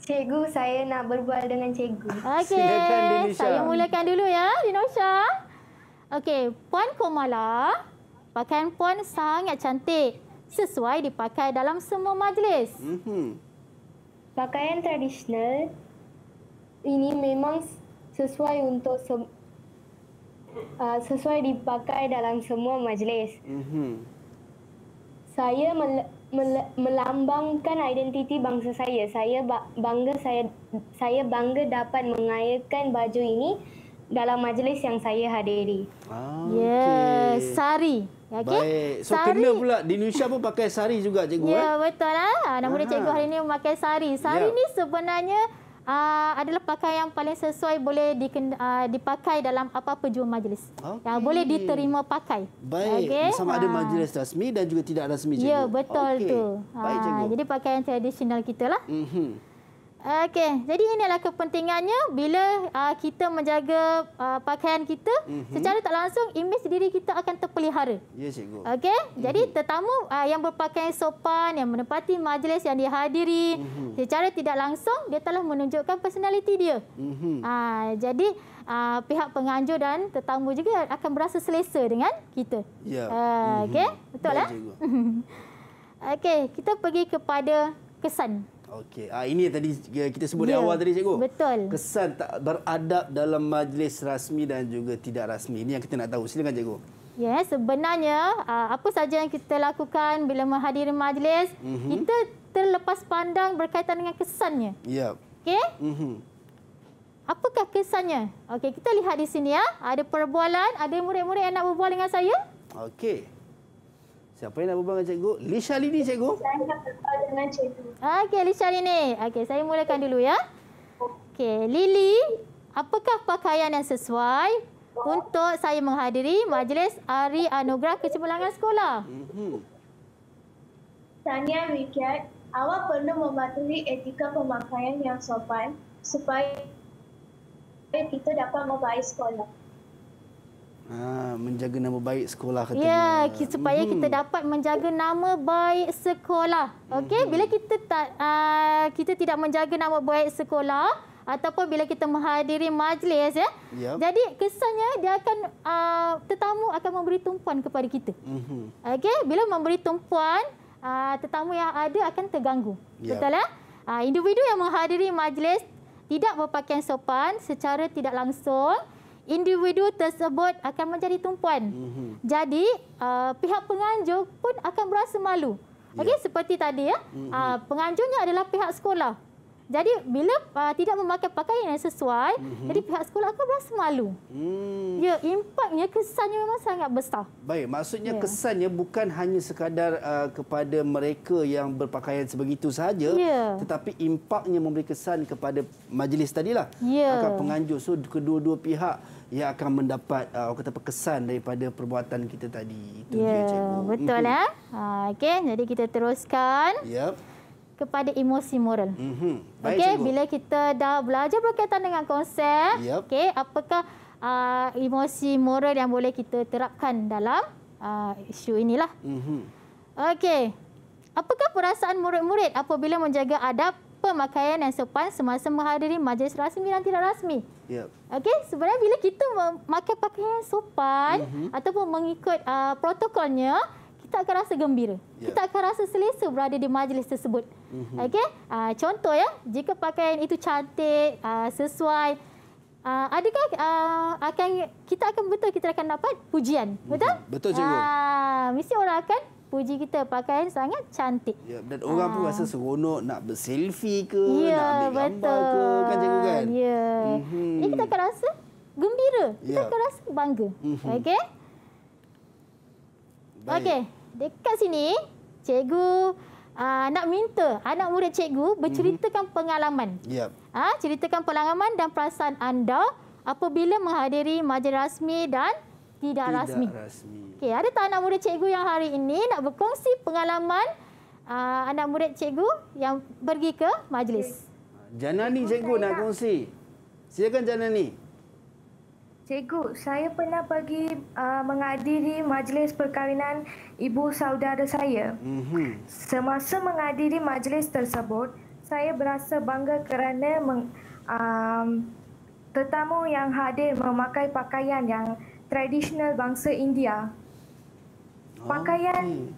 Cikgu, saya nak berbual dengan cikgu. Okey. Saya mulakan dulu ya, Dinusha. Okey, Puan Komala, pakaian puan sangat cantik. Sesuai dipakai dalam semua majlis. Hmm. Pakaian tradisional ini memang sesuai untuk uh, sesuai dipakai dalam semua majlis. Mm-hmm. Saya mel- mel- melambangkan identiti bangsa saya. Saya ba- bangga saya saya bangga dapat mengayakan baju ini dalam majlis yang saya hadiri. Ah, yes, sari. Ya, okay. Baik. So sari. kena pula di Indonesia pun pakai sari juga cikgu. Ya, yeah, eh? betul lah. Nama dia cikgu hari ini memakai sari. Sari yeah. ni sebenarnya uh, adalah pakaian yang paling sesuai boleh di, uh, ah, dipakai dalam apa-apa jua majlis. Ya, okay. Uh, boleh diterima pakai. Baik, okay. sama ada ah. majlis rasmi dan juga tidak rasmi. Ya, yeah, betul okay. tu. jadi pakaian tradisional kita lah. Mm -hmm. Okey, jadi inilah kepentingannya bila uh, kita menjaga uh, pakaian kita mm -hmm. secara tak langsung imej diri kita akan terpelihara. Ya, cikgu. Okey, mm -hmm. jadi mhm. tetamu uh, yang berpakaian sopan yang menepati majlis yang dihadiri mm -hmm. secara tidak langsung dia telah menunjukkan personaliti dia. Mm -hmm. uh, jadi uh, pihak penganjur dan tetamu juga akan berasa selesa dengan kita. Ya. Yeah. Uh, Okey, mm -hmm. betul Baik, eh? Okey, kita pergi kepada kesan. Okey. Ah ini tadi ya, kita sebut yeah. di ya, awal tadi cikgu. Betul. Kesan tak beradab dalam majlis rasmi dan juga tidak rasmi. Ini yang kita nak tahu. Silakan cikgu. Ya, yeah, sebenarnya ah, apa saja yang kita lakukan bila menghadiri majlis, mm -hmm. kita terlepas pandang berkaitan dengan kesannya. Ya. Yeah. Okey? Mm -hmm. Apakah kesannya? Okey, kita lihat di sini ya. Ada perbualan, ada murid-murid yang nak berbual dengan saya? Okey. Siapa yang nak berbual dengan cikgu? Lisha Lini, cikgu. Saya nak berbual dengan cikgu. Okey, Lisha Lini. Okey, saya mulakan dulu ya. Okey, Lili, apakah pakaian yang sesuai untuk saya menghadiri majlis Ari Anugerah Kecemerlangan Sekolah? Mhm. Tanya Wikiat, awak perlu mematuhi etika pemakaian yang sopan supaya kita dapat membaik sekolah. Ha, menjaga nama baik sekolah katanya. Ya, yeah, supaya hmm. kita dapat menjaga nama baik sekolah. Okey, hmm. bila kita tak uh, ah, kita tidak menjaga nama baik sekolah ataupun bila kita menghadiri majlis ya. Yep. Jadi kesannya dia akan uh, tetamu akan memberi tumpuan kepada kita. Mhm. Okey, bila memberi tumpuan, uh, tetamu yang ada akan terganggu. Yep. Betul eh? Uh, individu yang menghadiri majlis tidak berpakaian sopan secara tidak langsung individu tersebut akan menjadi tumpuan. Mm -hmm. Jadi uh, pihak penganjur pun akan berasa malu. Okey yeah. seperti tadi ya. Mm -hmm. uh, penganjurnya adalah pihak sekolah. Jadi bila uh, tidak memakai pakaian yang sesuai, mm-hmm. jadi pihak sekolah akan rasa malu. Hmm. Ya, impaknya kesannya memang sangat besar. Baik, maksudnya yeah. kesannya bukan hanya sekadar uh, kepada mereka yang berpakaian sebegitu saja, yeah. tetapi impaknya memberi kesan kepada majlis tadilah. Yeah. Akan penganjur so kedua-dua pihak yang akan mendapat uh, kata kesan daripada perbuatan kita tadi. Itu yeah. dia ya, cikgu. Betul mm-hmm. eh. Ha okey, jadi kita teruskan. Ya kepada emosi moral. Mm-hmm. Okey, bila kita dah belajar berkaitan dengan konsep, yep. okey, apakah uh, emosi moral yang boleh kita terapkan dalam uh, isu inilah. Mm-hmm. Okey, apakah perasaan murid-murid apabila menjaga adab pemakaian yang sopan semasa menghadiri majlis rasmi dan tidak rasmi? Yep. Okey, sebenarnya bila kita memakai pakaian sopan mm-hmm. ataupun mengikut uh, protokolnya, tak akan rasa gembira. Yeah. Kita akan rasa selesa berada di majlis tersebut. Mm -hmm. Okey? Uh, contoh ya, jika pakaian itu cantik, uh, sesuai Uh, adakah uh, akan kita akan betul kita akan dapat pujian mhm. betul betul cikgu uh, mesti orang akan puji kita pakaian sangat cantik ya dan uh. orang pun rasa seronok nak berselfie ke ya, nak ambil gambar ke kan cikgu kan ya mm -hmm. kita akan rasa gembira kita ya. akan rasa bangga mm -hmm. okey okey dekat sini cikgu uh, ah, nak minta anak murid cikgu mhm. berceritakan hmm pengalaman. Yep. Uh, ah, ceritakan pengalaman dan perasaan anda apabila menghadiri majlis rasmi dan tidak, tidak rasmi. rasmi. Okey, ada tak anak murid cikgu yang hari ini nak berkongsi pengalaman uh, anak murid cikgu yang pergi ke majlis? Janani cikgu nak kongsi. Silakan Janani. Cikgu, saya pernah pergi uh, menghadiri majlis perkahwinan ibu saudara saya. Mm-hmm. Semasa menghadiri majlis tersebut, saya berasa bangga kerana meng, um, tetamu yang hadir memakai pakaian yang tradisional bangsa India. Ah. Pakaian okay.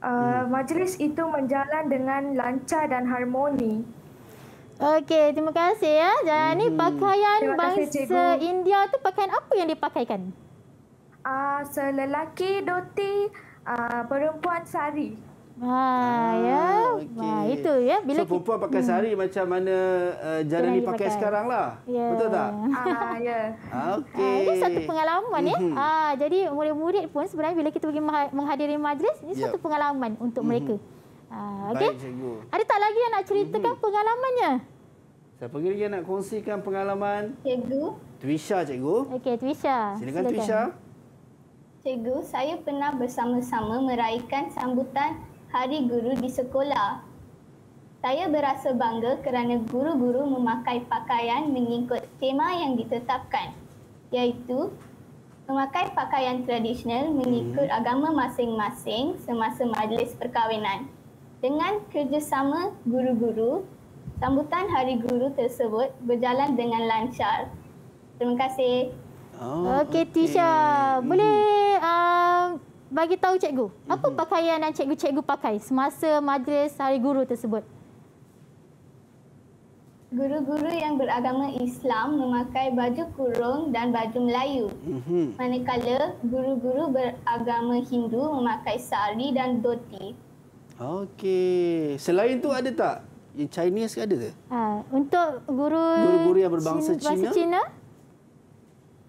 Hmm. uh, majlis itu menjalan dengan lancar dan harmoni. Okey, terima kasih ya. Jadi hmm. pakaian kasih, bangsa cikgu. India tu pakaian apa yang dipakaikan? Ah, uh, selelaki doti, uh, perempuan sari. Ha, ah, ya. Okay. Ha, itu ya. Bila so, perempuan kita... pakai hmm. sari hmm. macam mana uh, jana ni pakai, sekarang lah. Yeah. Betul tak? Ah, ya. Ah, yeah. okay. Ah, ini satu pengalaman ya. Mm-hmm. Ah, jadi, murid-murid pun sebenarnya bila kita pergi menghadiri majlis, ini yep. Ya. satu pengalaman untuk mm-hmm. mereka. Mm-hmm. Ah, hmm, baik Okey. Ada tak lagi yang nak ceritakan hmm. pengalamannya? Siapa lagi yang nak kongsikan pengalaman? Cikgu. Twisha, cikgu. Okey, Twisha. Silakan, Twisha. Cikgu, saya pernah bersama-sama meraihkan sambutan Hari Guru di sekolah. Saya berasa bangga kerana guru-guru memakai pakaian mengikut tema yang ditetapkan. Iaitu, memakai pakaian tradisional mengikut hmm. agama masing-masing semasa majlis perkahwinan. Dengan kerjasama guru-guru, sambutan Hari Guru tersebut berjalan dengan lancar. Terima kasih. Oh, Okey, okay. Tisha. Hmm. Boleh um, bagi tahu cikgu, apa hmm. pakaian yang cikgu-cikgu pakai semasa majlis Hari Guru tersebut? Guru-guru yang beragama Islam memakai baju kurung dan baju Melayu. Hmm. Manakala guru-guru beragama Hindu memakai sari dan dhoti. Okey. Selain tu ada tak? Yang Chinese ke ada ke? Ha, untuk guru guru-guru yang berbangsa Cina, Cina?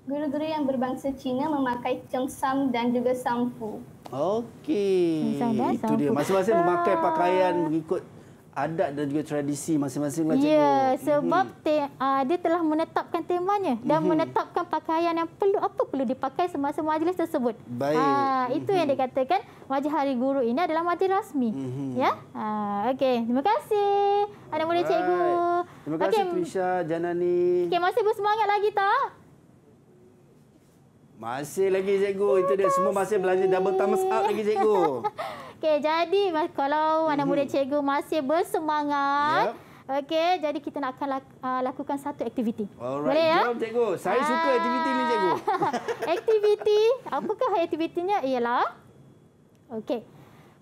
Guru-guru yang berbangsa Cina memakai cengsam dan juga sampu. Okey. Itu dia. Masing-masing memakai pakaian mengikut adat dan juga tradisi masing-masing lah cikgu. Ya, sebab mm. te, uh, dia telah menetapkan temanya dan mm. menetapkan pakaian yang perlu apa perlu dipakai semasa majlis tersebut. Baik. Uh, itu yang mhm. dikatakan wajah hari guru ini adalah wajah rasmi. Mm. Ya. Uh, okey, terima kasih. Ada muda cikgu. Terima kasih okay. Janani. Okey, masih bersemangat lagi tak? Masih lagi cikgu. Ya, itu dia kasih. semua masih belajar double thumbs up lagi cikgu. Okey, jadi kalau mm -hmm. anak mhm. muda cikgu masih bersemangat. Yep. Okey, jadi kita nak akan uh, lakukan satu aktiviti. Alright. Boleh ya? Jom cikgu. Saya Aa. suka ah. aktiviti ni cikgu. aktiviti, apakah aktivitinya ialah? Okey.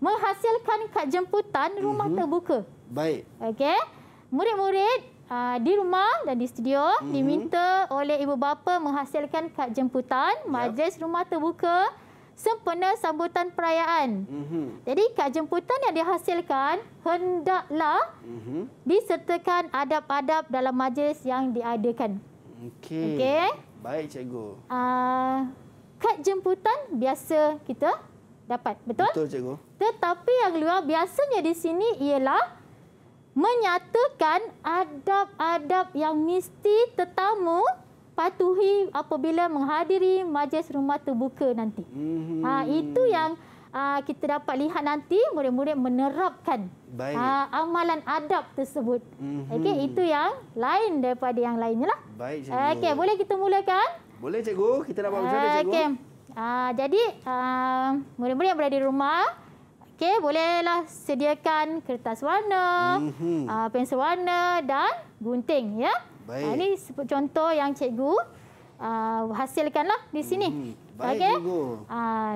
Menghasilkan kad jemputan rumah mm -hmm. terbuka. Baik. Okey. Murid-murid Ah, di rumah dan di studio mm -hmm. diminta oleh ibu bapa menghasilkan kad jemputan majlis yep. rumah terbuka sempena sambutan perayaan. Mm -hmm. Jadi kad jemputan yang dihasilkan hendaklah mm -hmm. disertakan adab-adab dalam majlis yang diadakan. Okey. Okey. Baik cikgu. Ah uh, kad jemputan biasa kita dapat, betul? Betul cikgu. Tetapi yang luar biasanya di sini ialah menyatakan adab-adab yang mesti tetamu patuhi apabila menghadiri majlis rumah terbuka nanti. Hmm. Ha, itu yang uh, kita dapat lihat nanti murid-murid menerapkan uh, amalan adab tersebut. Hmm. Okey, itu yang lain daripada yang lainnya lah. Baik, Okey, boleh kita mulakan? Boleh, cikgu. Kita dapat bercakap, cikgu. Okay. Uh, jadi, uh, murid-murid yang berada di rumah, Okey, bolehlah sediakan kertas warna, mm -hmm. pensel warna dan gunting. ya. Baik. Ah, ini contoh yang cikgu uh, hasilkanlah di sini. Mm -hmm. Baik, okay. cikgu. Uh,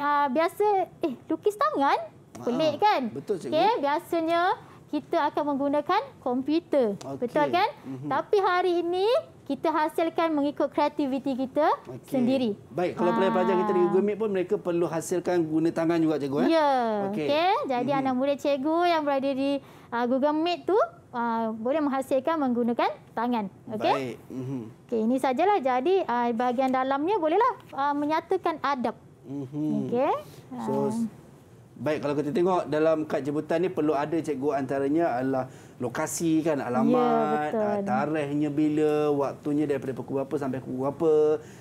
uh, biasa, eh, lukis tangan pelik kan? Betul, cikgu. Okay, biasanya kita akan menggunakan komputer. Okay. Betul kan? Mm -hmm. Tapi hari ini kita hasilkan mengikut kreativiti kita okay. sendiri. Baik, kalau ah. pelajar-pelajar kita di Google Meet pun mereka perlu hasilkan guna tangan juga cikgu. Eh? Ya, eh? yeah. okay. Okay. jadi hmm. anak murid cikgu yang berada di uh, Google Meet tu uh, boleh menghasilkan menggunakan tangan. Okay? Baik. Hmm. Okay, ini sajalah, jadi uh, bahagian dalamnya bolehlah uh, menyatakan adab. Hmm. Okay. So, Baik, kalau kita tengok dalam kad jemputan ni perlu ada cikgu antaranya adalah lokasi kan ya, alamat ya, ah, tarikhnya bila waktunya daripada pukul berapa sampai pukul berapa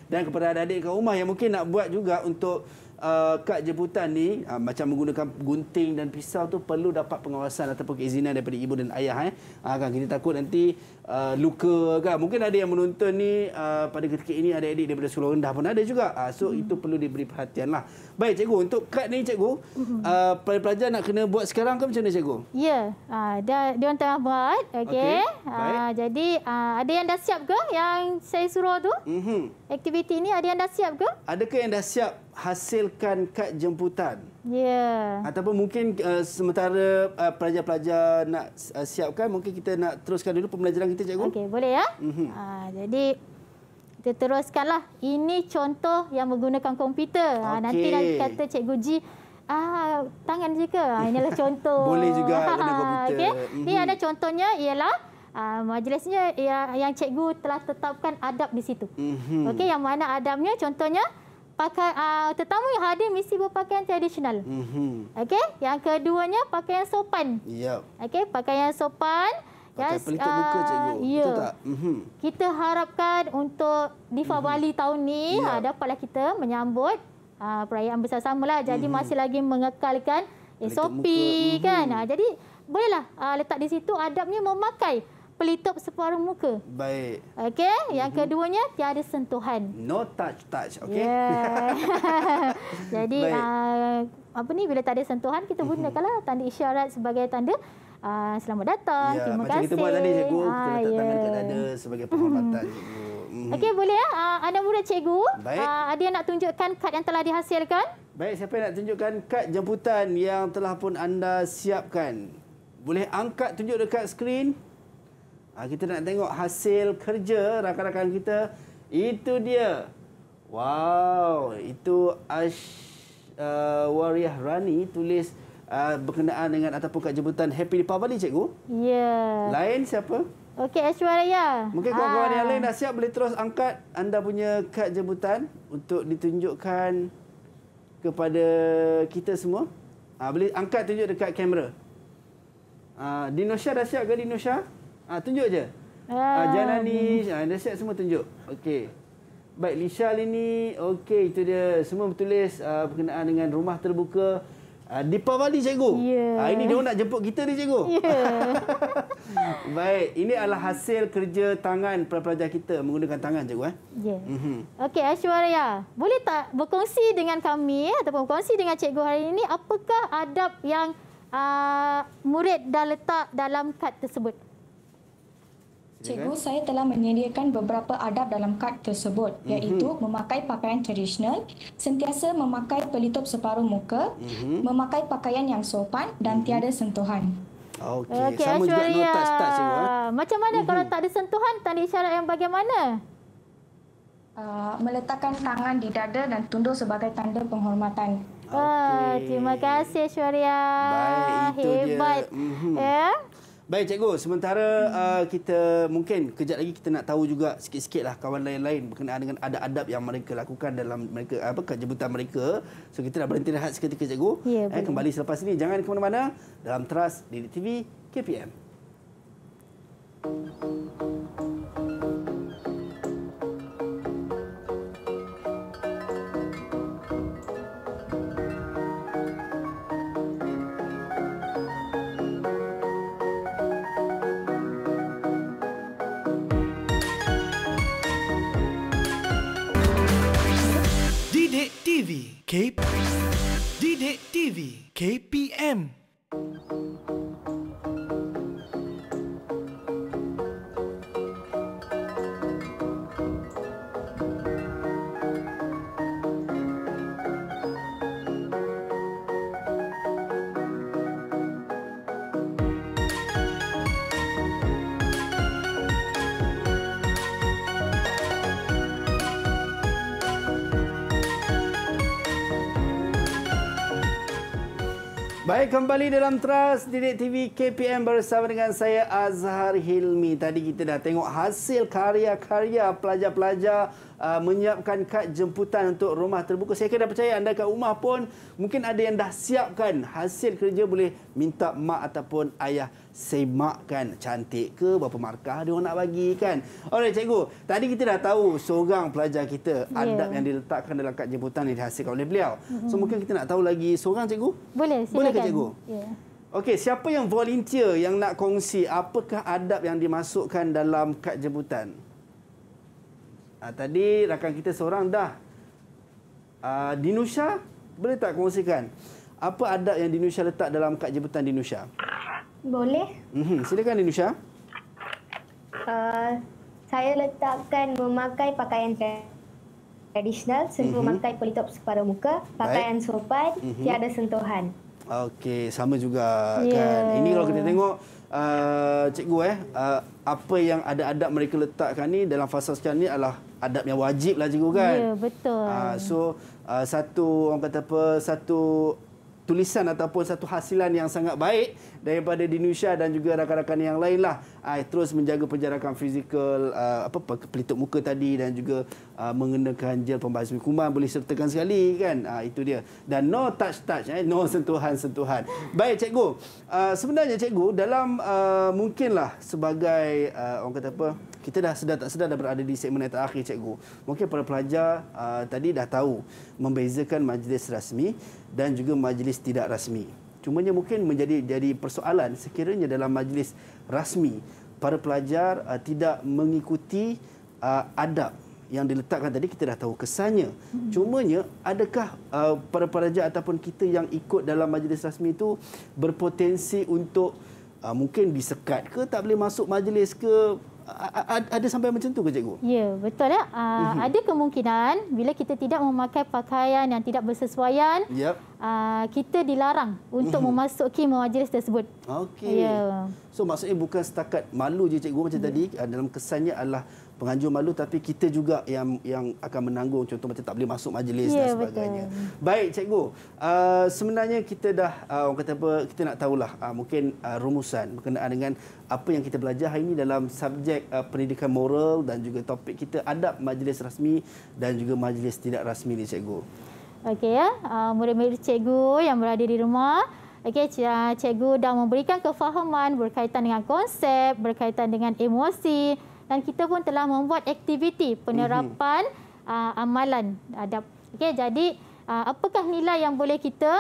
dan kepada adik-adik kat rumah yang mungkin nak buat juga untuk uh, kad jemputan ni uh, macam menggunakan gunting dan pisau tu perlu dapat pengawasan ataupun keizinan daripada ibu dan ayah eh uh, kan kita takut nanti uh, luka kan mungkin ada yang menonton ni uh, pada ketika ini ada adik-adik daripada sekolah rendah pun ada juga uh, so hmm. itu perlu diberi perhatianlah lah. Baik cikgu, untuk kad ni cikgu, mm -hmm. uh, pelajar nak kena buat sekarang ke macam mana cikgu? Ya, yeah. uh, dia, dia orang tengah buat. Okay. Okay. Uh, ah, jadi uh, ada yang dah siap ke yang saya suruh tu? Mm -hmm. Aktiviti ni ada yang dah siap ke? Adakah yang dah siap hasilkan kad jemputan? Ya. Yeah. Ataupun mungkin uh, sementara uh, pelajar-pelajar uh, nak uh, siapkan, mungkin kita nak teruskan dulu pembelajaran kita cikgu? Okay boleh ya. Mm -hmm. uh, jadi kita teruskanlah. Ini contoh yang menggunakan komputer. Ah, okay. Ha, nanti nanti kata Cikgu Ji, ah, tangan je ke? Ha, inilah contoh. Boleh juga guna komputer. Okay. Ini ada contohnya ialah uh, majlisnya yang, yang Cikgu telah tetapkan adab di situ. Okay, yang mana adabnya contohnya pakai uh, tetamu yang hadir mesti berpakaian tradisional. Mm-hmm. Okey, yang keduanya pakaian sopan. Yep. Okey, pakaian sopan. Pakai yes, pelitup muka, uh, cikgu. yeah. Betul tak? Mm -hmm. Kita harapkan untuk Diva mm -hmm. Bali tahun ni yeah. Ha, dapatlah kita menyambut uh, perayaan besar samalah. Jadi mm -hmm. masih lagi mengekalkan pelitup SOP. Mhm. kan? Mm -hmm. Jadi bolehlah uh, letak di situ adabnya memakai pelitup separuh muka. Baik. Okey, yang mm -hmm. keduanya tiada sentuhan. No touch touch, okey. Yeah. Jadi uh, apa ni bila tak ada sentuhan kita gunakanlah mhm. mm -hmm. tanda isyarat sebagai tanda uh, selamat datang. Ya, Terima macam kasih. Macam kita buat tadi cikgu, kita ah, letak ya. yeah. tangan dekat dada sebagai penghormatan cikgu. Mhm. Okey boleh ya. Ah? Uh, ah, anda murid cikgu. Baik. Uh, ada yang nak tunjukkan kad yang telah dihasilkan? Baik, siapa yang nak tunjukkan kad jemputan yang telah pun anda siapkan? Boleh angkat tunjuk dekat skrin. Uh, kita nak tengok hasil kerja rakan-rakan kita. Itu dia. Wow, itu Ash uh, Wariah Rani tulis uh, berkenaan dengan ataupun kat jemputan Happy Deepavali cikgu. Ya. Yeah. Lain siapa? Okey, Aishwarya. Mungkin kawan-kawan ah. yang lain dah siap boleh terus angkat anda punya kad jemputan untuk ditunjukkan kepada kita semua. Ah boleh angkat tunjuk dekat kamera. Ah uh, Dinosha dah siap ke Dinosha? Ah tunjuk je. Ah uh, Janani, uh, dah siap semua tunjuk. Okey. Baik, Lisha ini okey itu dia semua bertulis uh, berkenaan dengan rumah terbuka Ah, Deepavali cikgu. Yeah. Ah, ini dia nak jemput kita ni cikgu. Yeah. Baik, ini adalah hasil kerja tangan pelajar pelajar kita menggunakan tangan cikgu. Eh? Yeah. Mm -hmm. Okey, Aishwarya. Boleh tak berkongsi dengan kami ataupun berkongsi dengan cikgu hari ini apakah adab yang uh, murid dah letak dalam kad tersebut? Cikgu, saya telah menyediakan beberapa adab dalam kad tersebut mhm. iaitu mm-hmm. memakai pakaian tradisional, sentiasa memakai pelitup separuh muka, mm-hmm. memakai pakaian yang sopan dan mm-hmm. tiada sentuhan. Okey, okay, sama Asyuriya. juga nota ya. start cikgu. Eh. Macam mana mm-hmm. kalau tak ada sentuhan, tanda isyarat yang bagaimana? Uh, meletakkan tangan di dada dan tunduk sebagai tanda penghormatan. Okay. Oh, ah, terima kasih Syuria. Baik itu Hebat. dia. Mm-hmm. Yeah. Baik cikgu, sementara hmm. uh, kita mungkin kejap lagi kita nak tahu juga sikit-sikit lah kawan lain-lain berkenaan dengan adab-adab yang mereka lakukan dalam mereka apa kejemputan mereka. So kita nak berhenti rehat seketika cikgu. Ya, eh, kembali selepas ini jangan ke mana-mana dalam Trust di TV KPM. Thank you. TV, K Didik TV, KPM. Baik, kembali dalam Trust Didik TV KPM bersama dengan saya Azhar Hilmi. Tadi kita dah tengok hasil karya-karya pelajar-pelajar uh, menyiapkan kad jemputan untuk rumah terbuka. Saya kena percaya anda kat rumah pun mungkin ada yang dah siapkan hasil kerja boleh minta mak ataupun ayah semakkan cantik ke berapa markah dia orang nak bagi kan. Alright cikgu, tadi kita dah tahu seorang pelajar kita yeah. adab yang diletakkan dalam kad jemputan yang dihasilkan oleh beliau. Mm-hmm. So mungkin kita nak tahu lagi seorang cikgu? Boleh, silakan. Boleh ke cikgu? Ya. Yeah. Okey, siapa yang volunteer yang nak kongsi apakah adab yang dimasukkan dalam kad jemputan? Uh, tadi rakan kita seorang dah. Uh, Dinusha, boleh tak kongsikan? Apa adab yang Dinusha letak dalam kad jemputan Dinusha? Boleh. Mm -hmm. Silakan Dinusha. Uh, saya letakkan memakai pakaian tradisional, sebelum mm -hmm. memakai politop separuh muka, pakaian sopan, mm -hmm. tiada sentuhan. Okey, sama juga yeah. kan. Ini kalau kita tengok uh, cikgu eh uh, apa yang ada adab mereka letakkan ni dalam fasa sekarang ni adalah adab yang wajib lah cikgu kan. Ya betul. Uh, so uh, satu orang kata apa satu tulisan ataupun satu hasilan yang sangat baik daripada di Dinusha dan juga rakan-rakan yang lainlah uh, terus menjaga penjarakan fizikal uh, apa pelitup muka tadi dan juga uh, mengenakan gel pembasmi kuman boleh sertakan sekali kan uh, itu dia dan no touch touch eh? no sentuhan sentuhan baik cikgu uh, sebenarnya cikgu dalam uh, mungkinlah sebagai uh, orang kata apa kita dah sedar tak sedar dah berada di segmen yang terakhir cikgu mungkin para pelajar uh, tadi dah tahu membezakan majlis rasmi dan juga majlis tidak rasmi Cuma Cumanya mungkin menjadi jadi persoalan sekiranya dalam majlis rasmi para pelajar uh, tidak mengikuti uh, adab yang diletakkan tadi kita dah tahu kesannya. Hmm. nya adakah uh, para pelajar ataupun kita yang ikut dalam majlis rasmi itu berpotensi untuk uh, mungkin disekat ke tak boleh masuk majlis ke ada sampai macam tu ke cikgu? Ya, betul ya. Uh, mm-hmm. Ada kemungkinan bila kita tidak memakai pakaian yang tidak bersesuaian, yep. uh, kita dilarang untuk mm-hmm. memasuki majlis tersebut. Okey. Yeah. So maksudnya bukan setakat malu je cikgu macam yeah. tadi, ah, dalam kesannya adalah penganjur malu tapi kita juga yang yang akan menanggung contoh macam tak boleh masuk majlis yeah, dan sebagainya. Betul. Baik cikgu, uh, sebenarnya kita dah uh, orang kata apa kita nak tahulah uh, mungkin uh, rumusan berkenaan dengan apa yang kita belajar hari ini dalam subjek uh, pendidikan moral dan juga topik kita adab majlis rasmi dan juga majlis tidak rasmi ni cikgu. Okey ya, uh, murid-murid cikgu yang berada di rumah Okey, uh, cikgu dah memberikan kefahaman berkaitan dengan konsep, berkaitan dengan emosi, dan kita pun telah membuat aktiviti penerapan mhm. uh, amalan adab. Okey, jadi uh, apakah nilai yang boleh kita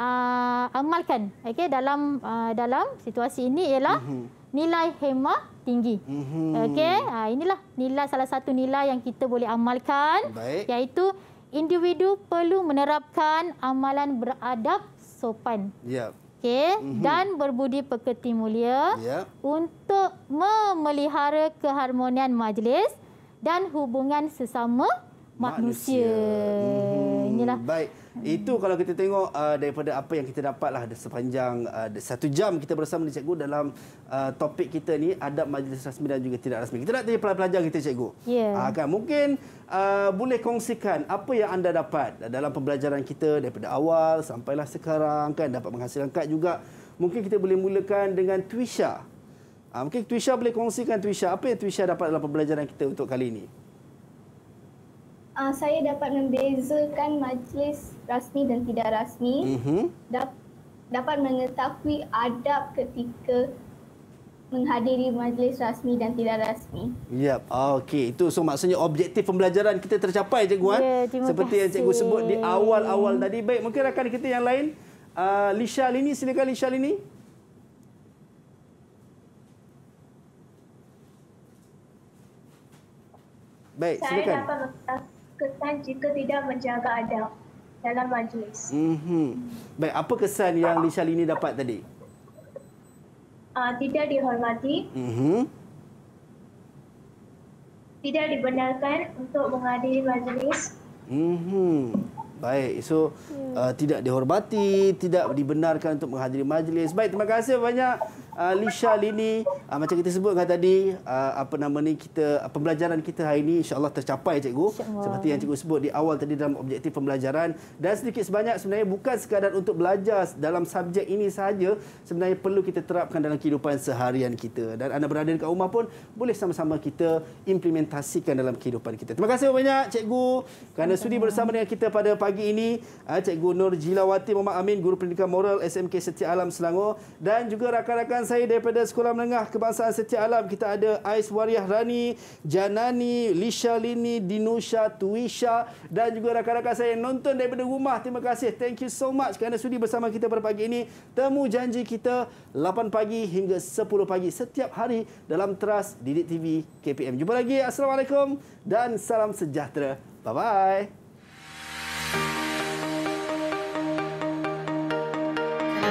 uh, amalkan? Okey, dalam uh, dalam situasi ini ialah mhm. nilai hema tinggi. Mhm. Okey, uh, inilah nilai salah satu nilai yang kita boleh amalkan Baik. iaitu individu perlu menerapkan amalan beradab sopan. Ya. Yep. Okay, mm -hmm. dan berbudi pekerti mulia yeah. untuk memelihara keharmonian majlis dan hubungan sesama manusia. manusia. Mm -hmm lah. Baik. Itu kalau kita tengok uh, daripada apa yang kita dapatlah sepanjang uh, satu jam kita bersama dengan cikgu dalam uh, topik kita ni adab majlis rasmi dan juga tidak rasmi. Kita nak tanya pelajar-pelajar kita cikgu. Yeah. Ya. Uh, kan? Mungkin uh, boleh kongsikan apa yang anda dapat dalam pembelajaran kita daripada awal sampailah sekarang kan dapat menghasilkan kad juga. Mungkin kita boleh mulakan dengan Twisha. Uh, mungkin Twisha boleh kongsikan Twisha. Apa yang Twisha dapat dalam pembelajaran kita untuk kali ini? uh, saya dapat membezakan majlis rasmi dan tidak rasmi. Mm-hmm. Dap- dapat mengetahui adab ketika menghadiri majlis rasmi dan tidak rasmi. Ya, yep. Ah, okey. Itu so maksudnya objektif pembelajaran kita tercapai, Cikgu Wan. Yeah, ya, Seperti kasih. yang Cikgu sebut di awal-awal tadi. Baik, mungkin rakan kita yang lain. Uh, Lisha Lini, silakan Lisha Lini. Baik, silakan. dapat kesan jika tidak menjaga adab dalam majlis. Mm-hmm. Baik, apa kesan yang Lisha Lini dapat tadi? Uh, tidak dihormati. Mm-hmm. Tidak dibenarkan untuk menghadiri majlis. Mm-hmm. Baik, so uh, tidak dihormati, tidak dibenarkan untuk menghadiri majlis. Baik, terima kasih banyak uh, Lisha Lini uh, macam kita sebutkan tadi uh, apa nama ni kita uh, pembelajaran kita hari ini insyaallah tercapai cikgu insya seperti yang cikgu sebut di awal tadi dalam objektif pembelajaran dan sedikit sebanyak sebenarnya bukan sekadar untuk belajar dalam subjek ini sahaja sebenarnya perlu kita terapkan dalam kehidupan seharian kita dan anda berada dekat rumah pun boleh sama-sama kita implementasikan dalam kehidupan kita terima kasih banyak cikgu kerana sudi bersama dengan kita pada pagi ini cikgu Nur Jilawati Muhammad Amin guru pendidikan moral SMK Setia Alam Selangor dan juga rakan-rakan saya daripada Sekolah Menengah Kebangsaan Setia Alam kita ada Ais Wariah Rani, Janani, Lisha Lini, Dinusha, Tuisha dan juga rakan-rakan saya yang nonton daripada rumah. Terima kasih. Thank you so much kerana sudi bersama kita pada pagi ini. Temu janji kita 8 pagi hingga 10 pagi setiap hari dalam teras Didik TV KPM. Jumpa lagi. Assalamualaikum dan salam sejahtera. Bye-bye.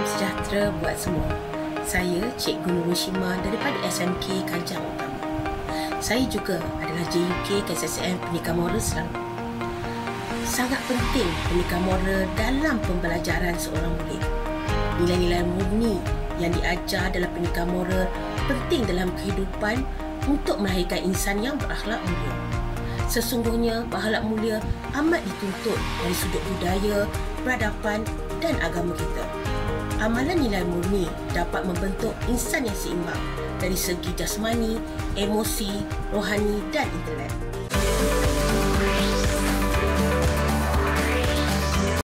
Sejahtera buat semua. Saya Cikgu Nurul daripada SMK Kajang Utama. Saya juga adalah JUK KSSM Pendidikan Moral Selangor. Sangat penting pendidikan moral dalam pembelajaran seorang murid. Nilai-nilai murni yang diajar dalam pendidikan moral penting dalam kehidupan untuk melahirkan insan yang berakhlak mulia. Sesungguhnya, berakhlak mulia amat dituntut dari sudut budaya, peradaban dan agama kita amalan nilai murni dapat membentuk insan yang seimbang dari segi jasmani, emosi, rohani dan intelek.